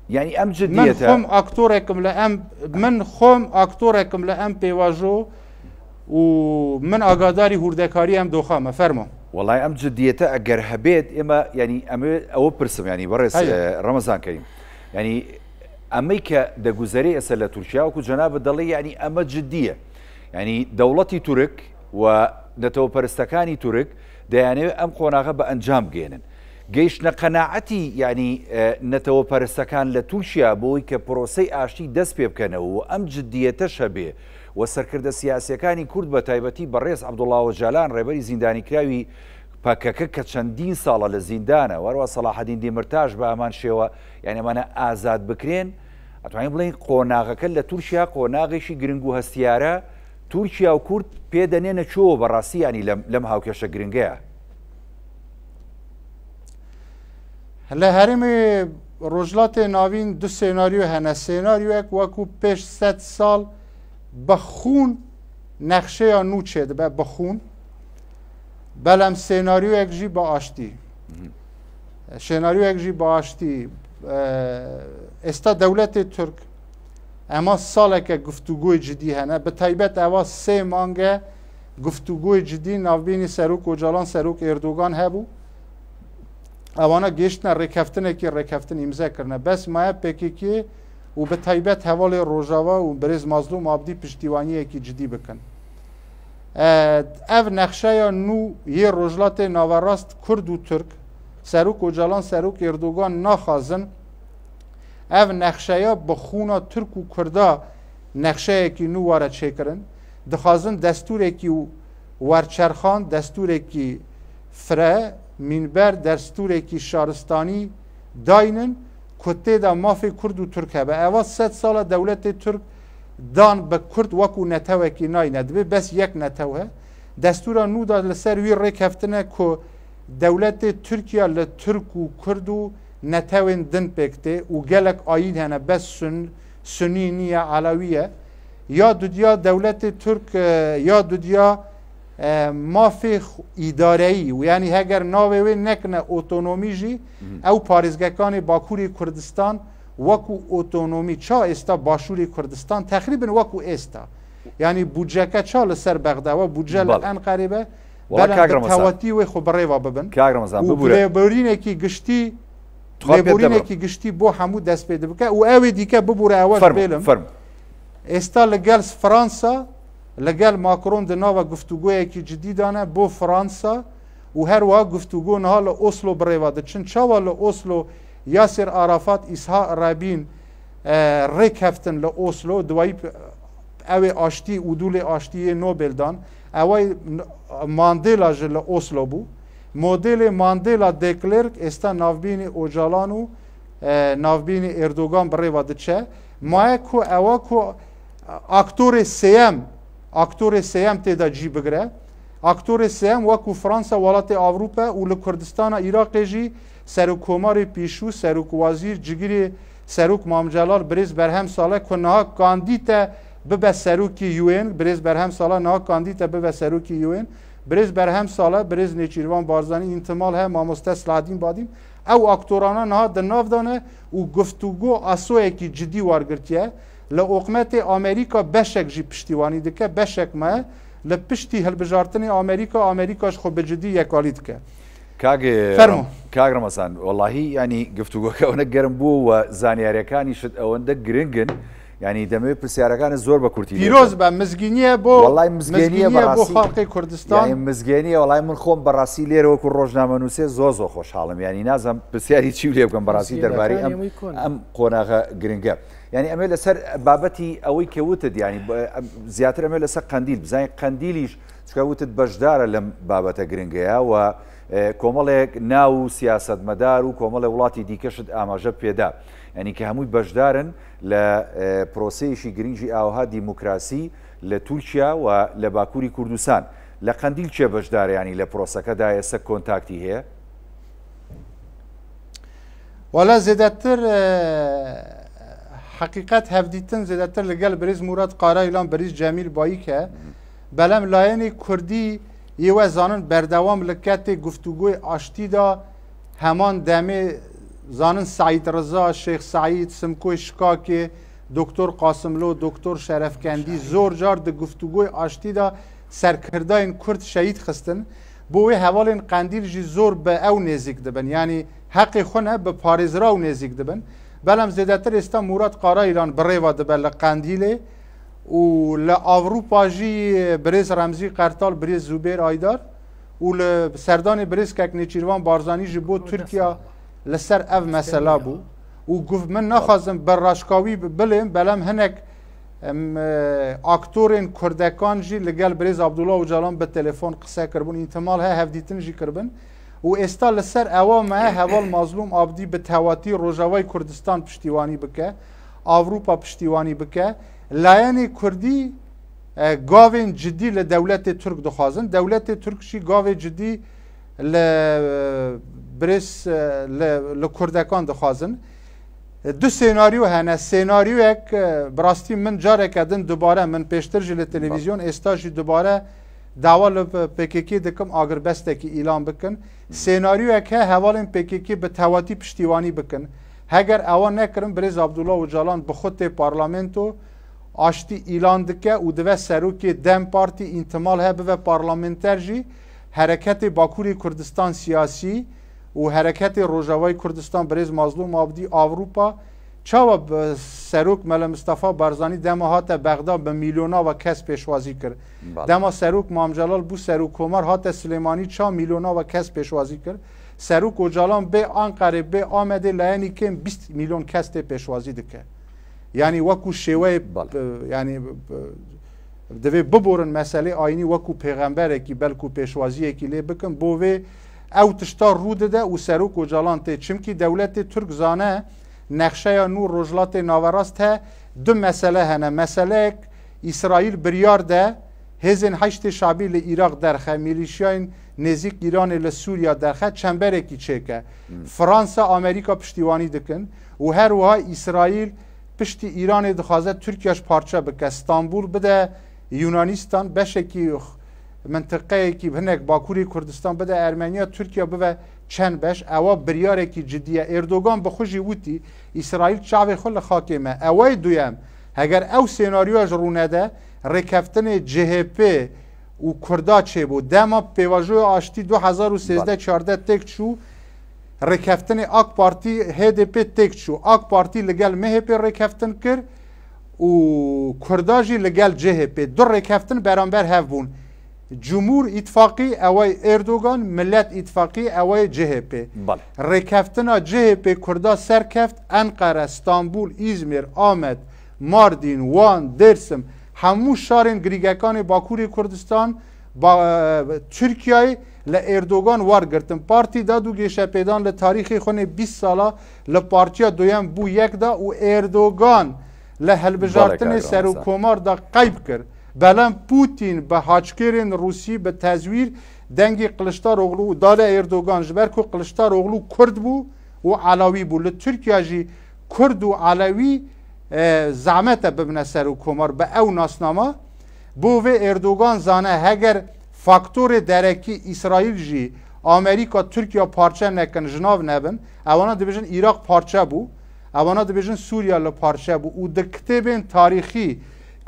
يعني ام جديتها من خم اكتوركم لام من خم اكتوركم لام واجو ومن اغاداري هوردكاري ام دوخامه فرموا والله ام جديتها اجر هبيت اما يعني ام او برسم يعني برس رمضان كريم يعني ئەمەی کە دەگوزەری ئەسەر لە تورکیاوەکو جەنابە دەڵێ ینی ئەمە جددیە ینی دەوڵەتی تورک و نەتەوە پەرستەکانی تورک دەیانەوێت ئەم قۆناغە بە ئەنجام گێنن گەیشتە قەنەعەتی ینی نەتەوە پەرستەکان لە تووشیا بۆی کە پرۆسی ئاشتی دەست پێ بکەنەوە ئەم جددیەتە شەبێ و سەرکردە سیاسەکانی کورد بە تایبەتی بەڕێز عبدوڵاوە جالان ڕێبەری زیندانیکراوی پەکەکە کە چەندین ساڵە لە زیندانە وەروە سەلاحەدین دیمرتاش بە ئەمان شێوە یانەمانە ئازاد بکرێن ئەتوانین بڵین قۆناغەکە لە تورکیا قۆناغێکی گرنگ و هەستیارە تورکیا و کورد پێدەنێنە چۆ بەڕاستیانی لەم هاوکێشە گرنگەیە لە هەرمی ڕۆژلاتێ ناوین دو سێناریو هەنە سێناریوەک وەکو پێش 100 ساڵ بەخون نەخشەیە نوچێ دەبێت بخون بلم سناریو یکجی با آشتی سناریو یکجی با آشتی استا دولت ترک اما سال که گفتگوی جدی هنه به طیبت اوا سه مانگه گفتگوی جدی ناوبینی سروک و جالان سروک اردوگان هبو اوانا گشتن رکفتنه که رکفتن امضا کرنه بس ما پکی که و به طیبت حوال روژاوا و بریز مظلوم عبدی پشتیوانیه که جدی بکن ev nexşeya nû yê rojlatê naverast Kurd û Türk serok û calan serok Erdogan naxwazin ev nexşeya bi xûna Türk û Kurda nexşeyekî nû ware çêkirin dixwazin destûrekî û werçerxan destûrekî fire mînber destûrekî şaristanî dayinin ku tê de mafê Kurd û Türk hebe eva sed sala dewletê Türk دان بە کورد وەکو نەتەوەکی ناینە دەبێ بەس یەک نەتەوە دەستورە نودا لەسەر وی ڕێکهفتنە کۆ دەولەتێ تورکیا لە ترک و کورد و نەتەوێن دن پێکتێ و گەلک ئاین هەنە بەس سن سنی نییە علاویە یا دودیا دەولەتی تورک یا دودیا مافی ئیدارایی و ینی هەگەر ناوێ نەکنە ئۆتۆنۆمی ژی ئەو پارێزگەکانی باکووری کوردستان و وەکو ئۆتۆنۆمی چا ئێستا باشووری کوردستان تقریبن وەکو ئێستا ینی بودجەکە چا لەسەر بەغداوە بودجە لە ئەن قریبە کاگرمەتی وی خۆ بڕێوە ببن کاگرمەزانبورینێکی گشتی بورینێکی گشتی بۆ هەموو دەست پێ بکە و ئەوێ دیکە ببوورە ئەوە فەرم فەرم ئێستا لەگەل فەرەنسا لەگەل ماکرۆن دناوە گفتوگویەکی جدیدانە بۆ فەرەنسا و هەروە گفتوگۆ نها لە ئۆسلۆ بڕێوە دەچن چاوە لە ئۆسلۆ یاسر ئارافات ئیسها رابین ڕێک هەفتن لە ئۆسلۆ دوایی ئەوێ ئاشتی و دوولێ ئاشتیە نۆبلدان ئەوەی ماندێلا ژە لە ئۆسلۆ بوو مۆدلێ ماندێلا دێکلێرک ئێستا ناوبینی ئۆجاالان و ناوبینی ئێردۆگان بڕێوە دچە مایە کو ئەوە کو ئاکتۆری سم ئاکتۆری سم تێدا جی بگرە ئاکتۆری سم وەکو فرانسا وڵاتی ئاوروپە و لە کوردستانە عیراقێژی سروک کمار پیشو سروک وزیر جگیری سروک مامجلال بریز برهم ساله کنها کاندیت ببه سروکی یوین بریز برهم ساله نها کاندیت ببه سروکی یوین بریز برهم ساله بریز نیچیروان بارزانی انتمال هم ماموسته سلادین بادیم او اکتورانه نها در ناف دانه او گفتوگو آسوه کی جدی وارگرتیه لعقمت امریکا بشک جی پشتیوانی دکه بشک ما لپشتی هلبجارتن امریکا امریکاش خو بجدی یکالی دکه کاگێ کاگرمەسان وەڵاهی ینی گفتوگۆکە ئەوەنە گەرم بوو و زانیاریەکانی شت ئەوەندە گرنگن ینی دەمەوێت پرسیارەکانە زۆر بە کورتی پیرۆز بە مزگینیە بۆ وڵای مزگەنیە بۆ خاڵقی کوردستان مزگەنیە وڵای من خۆم بەڕاستی لێرەوەکو ڕۆژنامە نووسێ زۆ زۆ خۆشحاڵم ینی نازم پرسیاری چی لێ بکەم بەڕاستی دەرباری ئەم ئەم قۆناغە گرنگە ینی ئەمێ لەسەر بابەتی ئەوەی کەوتت ینی زیاتر ئەمێ لەسەر قندیل بزانین قندیلیش چکەوتت بەشدارە لەم بابەتە گرنگەیە و کۆمەڵێک ناو و سیاستمەدار و کۆمەڵی وڵاتی دیکەشت ئاماژە پێدا ئەنی کە هەمووی بەشدارن لە پرۆسەیەشی گرنگی ئاوها دیموکراسی لە تورکیا و لە باکووری کوردستان لە قندیل چێ بەشداریانی لە پرۆسەکەدا ئێستا کۆنتاکتی هەیە والا زێدەتر حقیقت هەفدیتن زێدەتر لەگەل بریز مورات قارای لام بریز جەمیل بایی کە بەلەم لایەنی کوردی ایوه زانن بردوام لکت گفتگوی آشتی دا همان دمه زانن سعید رضا شیخ سعید سمکوی شکا که دکتر قاسملو دکتر شرفکندی زور جار د گفتگوی آشتی دا سرکرداین کرد شهید خستن بو وی حوالین قندیل جی زور به او نزیک دبن یعنی حق خونه به پارزرا او نزیک دبن بلم زیدتر استا مراد قارا ایران بریوا دبل قندیله و ل اوروپا جی برز رمزی قرطال برز زبیر آیدار و ل سردان برز کک نچیروان بارزانی جی بو ترکیا لسر اف مسئله بو و گفت من نخوازم بر راشکاوی بلیم بلم هنک اکتورین کردکان جی لگل برز عبدالله و جلان به تلفن قصه کربون انتمال ها هفدیتن جی کربن و استا لسر اوام ها هوال مظلوم عبدی به تواتی روژاوی کردستان پشتیوانی بکه اوروپا پشتیوانی بکه لاینê Kurdî gavên cidî li dewletê Türk dixwazin dewletê Türk jî gavê cidî li birês li Kurdekan dixwazin du senaryo hene senaryoyek birastî min careke din dubare min pêştir jî li televizyon êsta jî dubare dawa li PKK dikim agirbestekî îlan bikin senaryoyek he hevalên PKK bi tewatî piştîwanî bikin heger ewan nekirin birêz Abdullah û Calan bi xutê parlamento آشتی ایلان دکه و دوه سروک دم پارتی انتمال هبه و پارلمنتر جی حرکت باکوری کردستان سیاسی و حرکت روژاوای کردستان بریز مظلوم آبدی آوروپا چاوا سروک مل مصطفی برزانی دما هات بغداد به میلیونا و کس پیشوازی کرد دما سروک مام جلال بو سروک کمر هات سلیمانی چا میلیونا و کس پیشوازی کرد سروک اوجالان به آنقره به آمده لعنی کم 20 میلیون کس پیشوازی دکه یعنی وەکو شێوەیە ینی دەوێ ببورن مەسلەی ئاینی وەکو پێغەمبەرێکی بەلکو پێشوازیەکی لێ بکەم بۆ وێ ئەو تشتا ڕوودەدە و سەرک و جاڵان تێ چمکی دەولەتی تورک زانە نەخشەیە نور ڕۆژلاتی ناوەڕاست هە دو مەسلە هەنە مەسلەیەک ئیسرائیل بریاردە هێزن هەشتی شابی لە عراق دەرخە میلیشیین نزیک ایرانê li Sûriya derxe çemberekî çêke. Fransa Amerîka piştîwanî dikin û her wiha İsraîl پشتی ایران دخوازه ترکیش پارچه بکه استانبول بده یونانیستان بشکی منطقه کی هنک باکوری کردستان بده ارمنیا ترکیه بوه چند بش اوا بریارکی جدیه اردوگان به خوشی وتی اسرائیل چاوی خل خاکمه اوای دویم اگر او سناریو رونه ده رکفتن جهپ و کردا چه بود دما پیواژو آشتی 2013 14 تک چو ڕێککەفتنی ئاک پارتی هێدپ تێک چوو ئاک پارتی لەگەل مهپ ڕێککەفتن کرد و کورداژی لەگەل جهپ دو ڕێککەفتن بەرامبەر هەف بوون جمهور ئیتفاقی ئەوەی ئێردۆگان ملەت ئیتفاقی ئەوەی جهپ ڕێککەفتنا جهپ کوردا سەرکەفت ئەنقەرە ئستانبول ئیزمیر ئامەد ماردین وان درسم هەموو شارێن گریگەکانی باکووری کوردستان با تورکیای ل اردوگان وارگرتن پارتی دا دو گیشه پیدان ل تاریخی خونه 20 سالا ل پارتیا دویم بو یک دا و اردوگان ل هلبجارتن سر و کمار دا قیب کرد بلان پوتین به هاچکرین روسی به تزویر دنگی قلشتار اغلو دال اردوگان جبر کو قلشتار اغلو کرد بو و علاوی بو ل ترکیه جی کرد و علاوی زعمت ببنه سر و کمار به او ناسنامه بو و اردوگان زانه هگر فاکتور درکی اسرائیل جی آمریکا ترکیه پارچه نکن جناب نبن اوانا دبیجن ایراق پارچه بو اوانا دبیجن سوریا ل پارچه بو او ده کتب تاریخی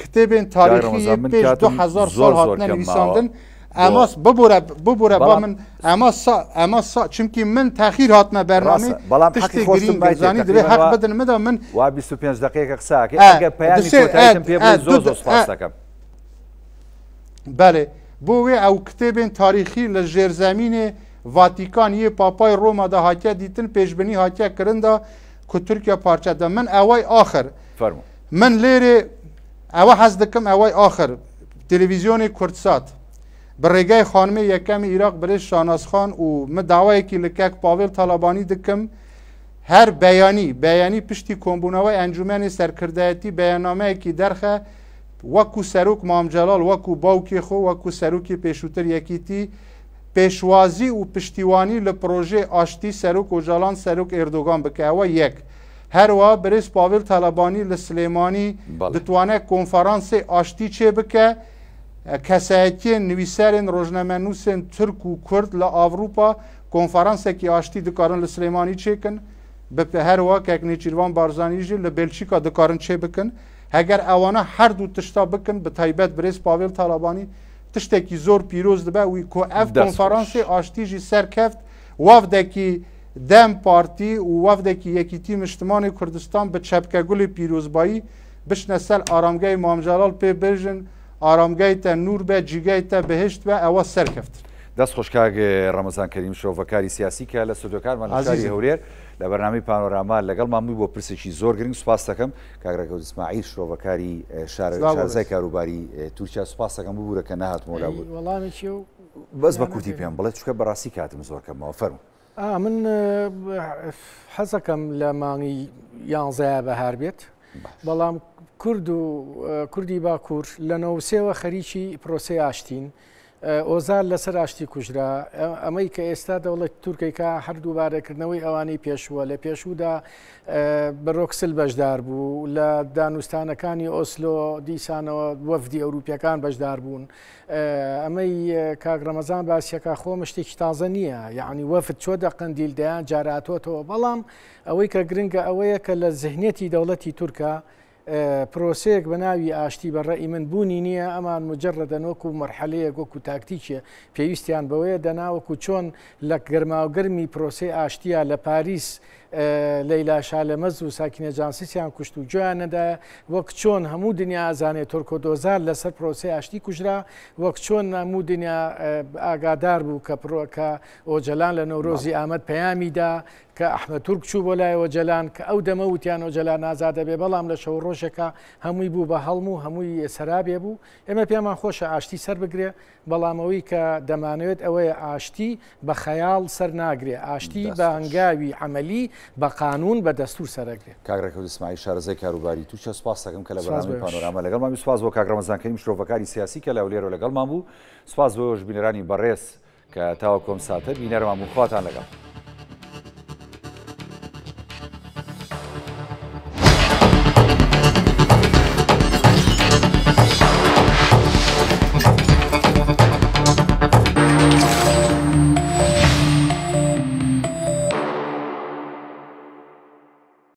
کتب تاریخی پیش دو هزار سال هات نویساندن اماس ببوره ببوره با من اماس اماس چونکی من تاخیر هاتمه برنامه تشتی گریم گزانی دوی حق بدن مدا من و 25 دقیقه قصه که اگه پیامی کوتاهی زوز اسپاس کم بله بۆ وێ ئەو کتێبێن تاریخی لە ژێرزەمینێ ڤاتیکان یە پاپای ڕۆما دا هااتیا دیتن پێشببنی هااتیا کرندا کو تورکیا پارچەدا من ئەوای آخر من لێرێ ئەوە حەز دەکەم ئەوای آخر تلویزیۆنی کوردسات bi rêgey xanmê yekemî Iraq birêj Şanasxan û min dawayekî li kek Pavel Talabanî dikim her beyanî beyanî piştî kombûnawe encûmenê serkirdayetî beyannameyekî derxe وەکو سەرک مامجەلال وەکو باوکی خۆ وەکو سەرکی پێشووتر یەکیتی پێشوازی و پشتیوانی لە پرۆژێ ئاشتی سەرک و جالان سەرک ئێردۆگان بکەوە یەک. هەروە برز پاویل تەلەبانی لە سلێمانی دەتوانێت کۆنفەرانسی ئاشتی چێ بکە کەسایەتی نوویسەرێن ڕۆژنەمە نووسێن ترک و کورد لە ئاوروپا کۆنفەرانسێکی ئاشتی دکارن لە سلێمانی چێکن بە هەروە کەکنێکیروان بارزانانیژی لە بلچیکا دکارن چێ بکن هەگەر ئەوانە هەردوو تشتا بکن بە تایبەت برێز پاوێل تالابانی تشتێکی زۆر پیرۆز دەبە وی کۆ ئەف کۆنفەرانسی ئاشتیژی سەرکەفت وافدەکی دەم پارتی و وافدەکی یەکیتی مشتمانی کوردستان بە چەپکە گولی پیرۆزبایی بشنە سەر ئارامگای مامجارال پێ بژن ئارامگای تە نور بە جیگای تە بەهشت بە ئەوە سەرکەفت. دەست خۆشکاگ ڕەمەزان کەریم شۆڤەکاری سیاسی کە لە سودەکانمان هەورێر. لە بەرنامی پانۆراما لەگەڵ مامی بۆ پرسێکی زۆر گرنگ سوپاس دەکەم کاگرەکە دسمماعی شۆڤەکاری شارزای کاروباری تورکیا سوپاس دەکەم ببوورە کە نهاتمۆلا بوو بەس بە کورتی پێم بڵێت چکە بەڕاستی کاتم زۆرکەمەوە فەرم من حەزەکەم لە مانگی یانزایە بە هەربێت بەڵام کورد و کوردی باکوور لە نەوسێوە خەریکی پرۆسی ئاشتین. ئۆزار لەسەر ئاشتی کوژرا ئەمەی کە ئێستا دەوڵێت تورکیکا هەردوو بارەکردنەوەی ئەوانەی پێشووە لە پێشودا بەڕۆکسل بەشدار بوو لە دانوستانەکانی ئۆسلۆ دیسانەوە وەفدی ئەوروپیەکان بەشدار بوون ئەمەی کاگرەمەزان باسیەکە خۆم شتێکی تازە نییە یعنی وەفت چۆ دەقندیل دەیان جاراتۆتەوە بەڵام ئەوەی کە گرنگە ئەوەیە کە لە زهنێتی دەوڵەتی تورکە پرۆسەیەک بە ناوی ئاشتی بەڕێی من بوونی نییە ئەمان مجرڕە دەنۆک و مەرحەلەیە وەکو تاکتیکە پێویستیان بەوەیە دەناوەکو چۆن لە گەرماوگەرمی پرۆسی ئاشتیا لە پاریس لەیلا شالەمەز و ساکینە جانسیسیان کوشت و جویانەدا وەک چۆن هەموو دنیا ئازانێت تۆرکۆدۆزار لەسەر پرۆسی ئاشتی کوژرا وەک چۆن هەموو دنیا ئاگادار بوو کە پرۆکە ئۆجلان لە نۆرۆزی ئامەد پەیامیدا کە ئەحمە تورک چوو بۆ لایەوە جەلان کە ئەو دەمە وتیان و جەلان نازادە بێ بەڵام لە شەو ڕۆژێکە هەمووی بوو بە هەڵم و هەمووی سەرابێ بوو ئێمە پێمان خۆشە ئاشتی سەر بگرێ بەڵامەوەی کە دەمانوێت ئەوەیە ئاشتی بە خەیاڵ سەر ناگرێ ئاشتی بە هەنگاوی عملی بە قانون بە دەستور سەرەگرێت کاگرەکە دەسمایی شارزای کاروباری تووشە سپاس دەکەم کە لە بەرامی پانۆرامە لەگەڵمان سواز بۆ کاگرەمەزانکەی مرۆڤەکاری سیاسی کە لە ولێرە لەگەڵمان بوو سپاس بۆ ژبینەرانی بەڕێز کە تاوە کۆم ساتە بینەرمان بخواتان لەگەڵ.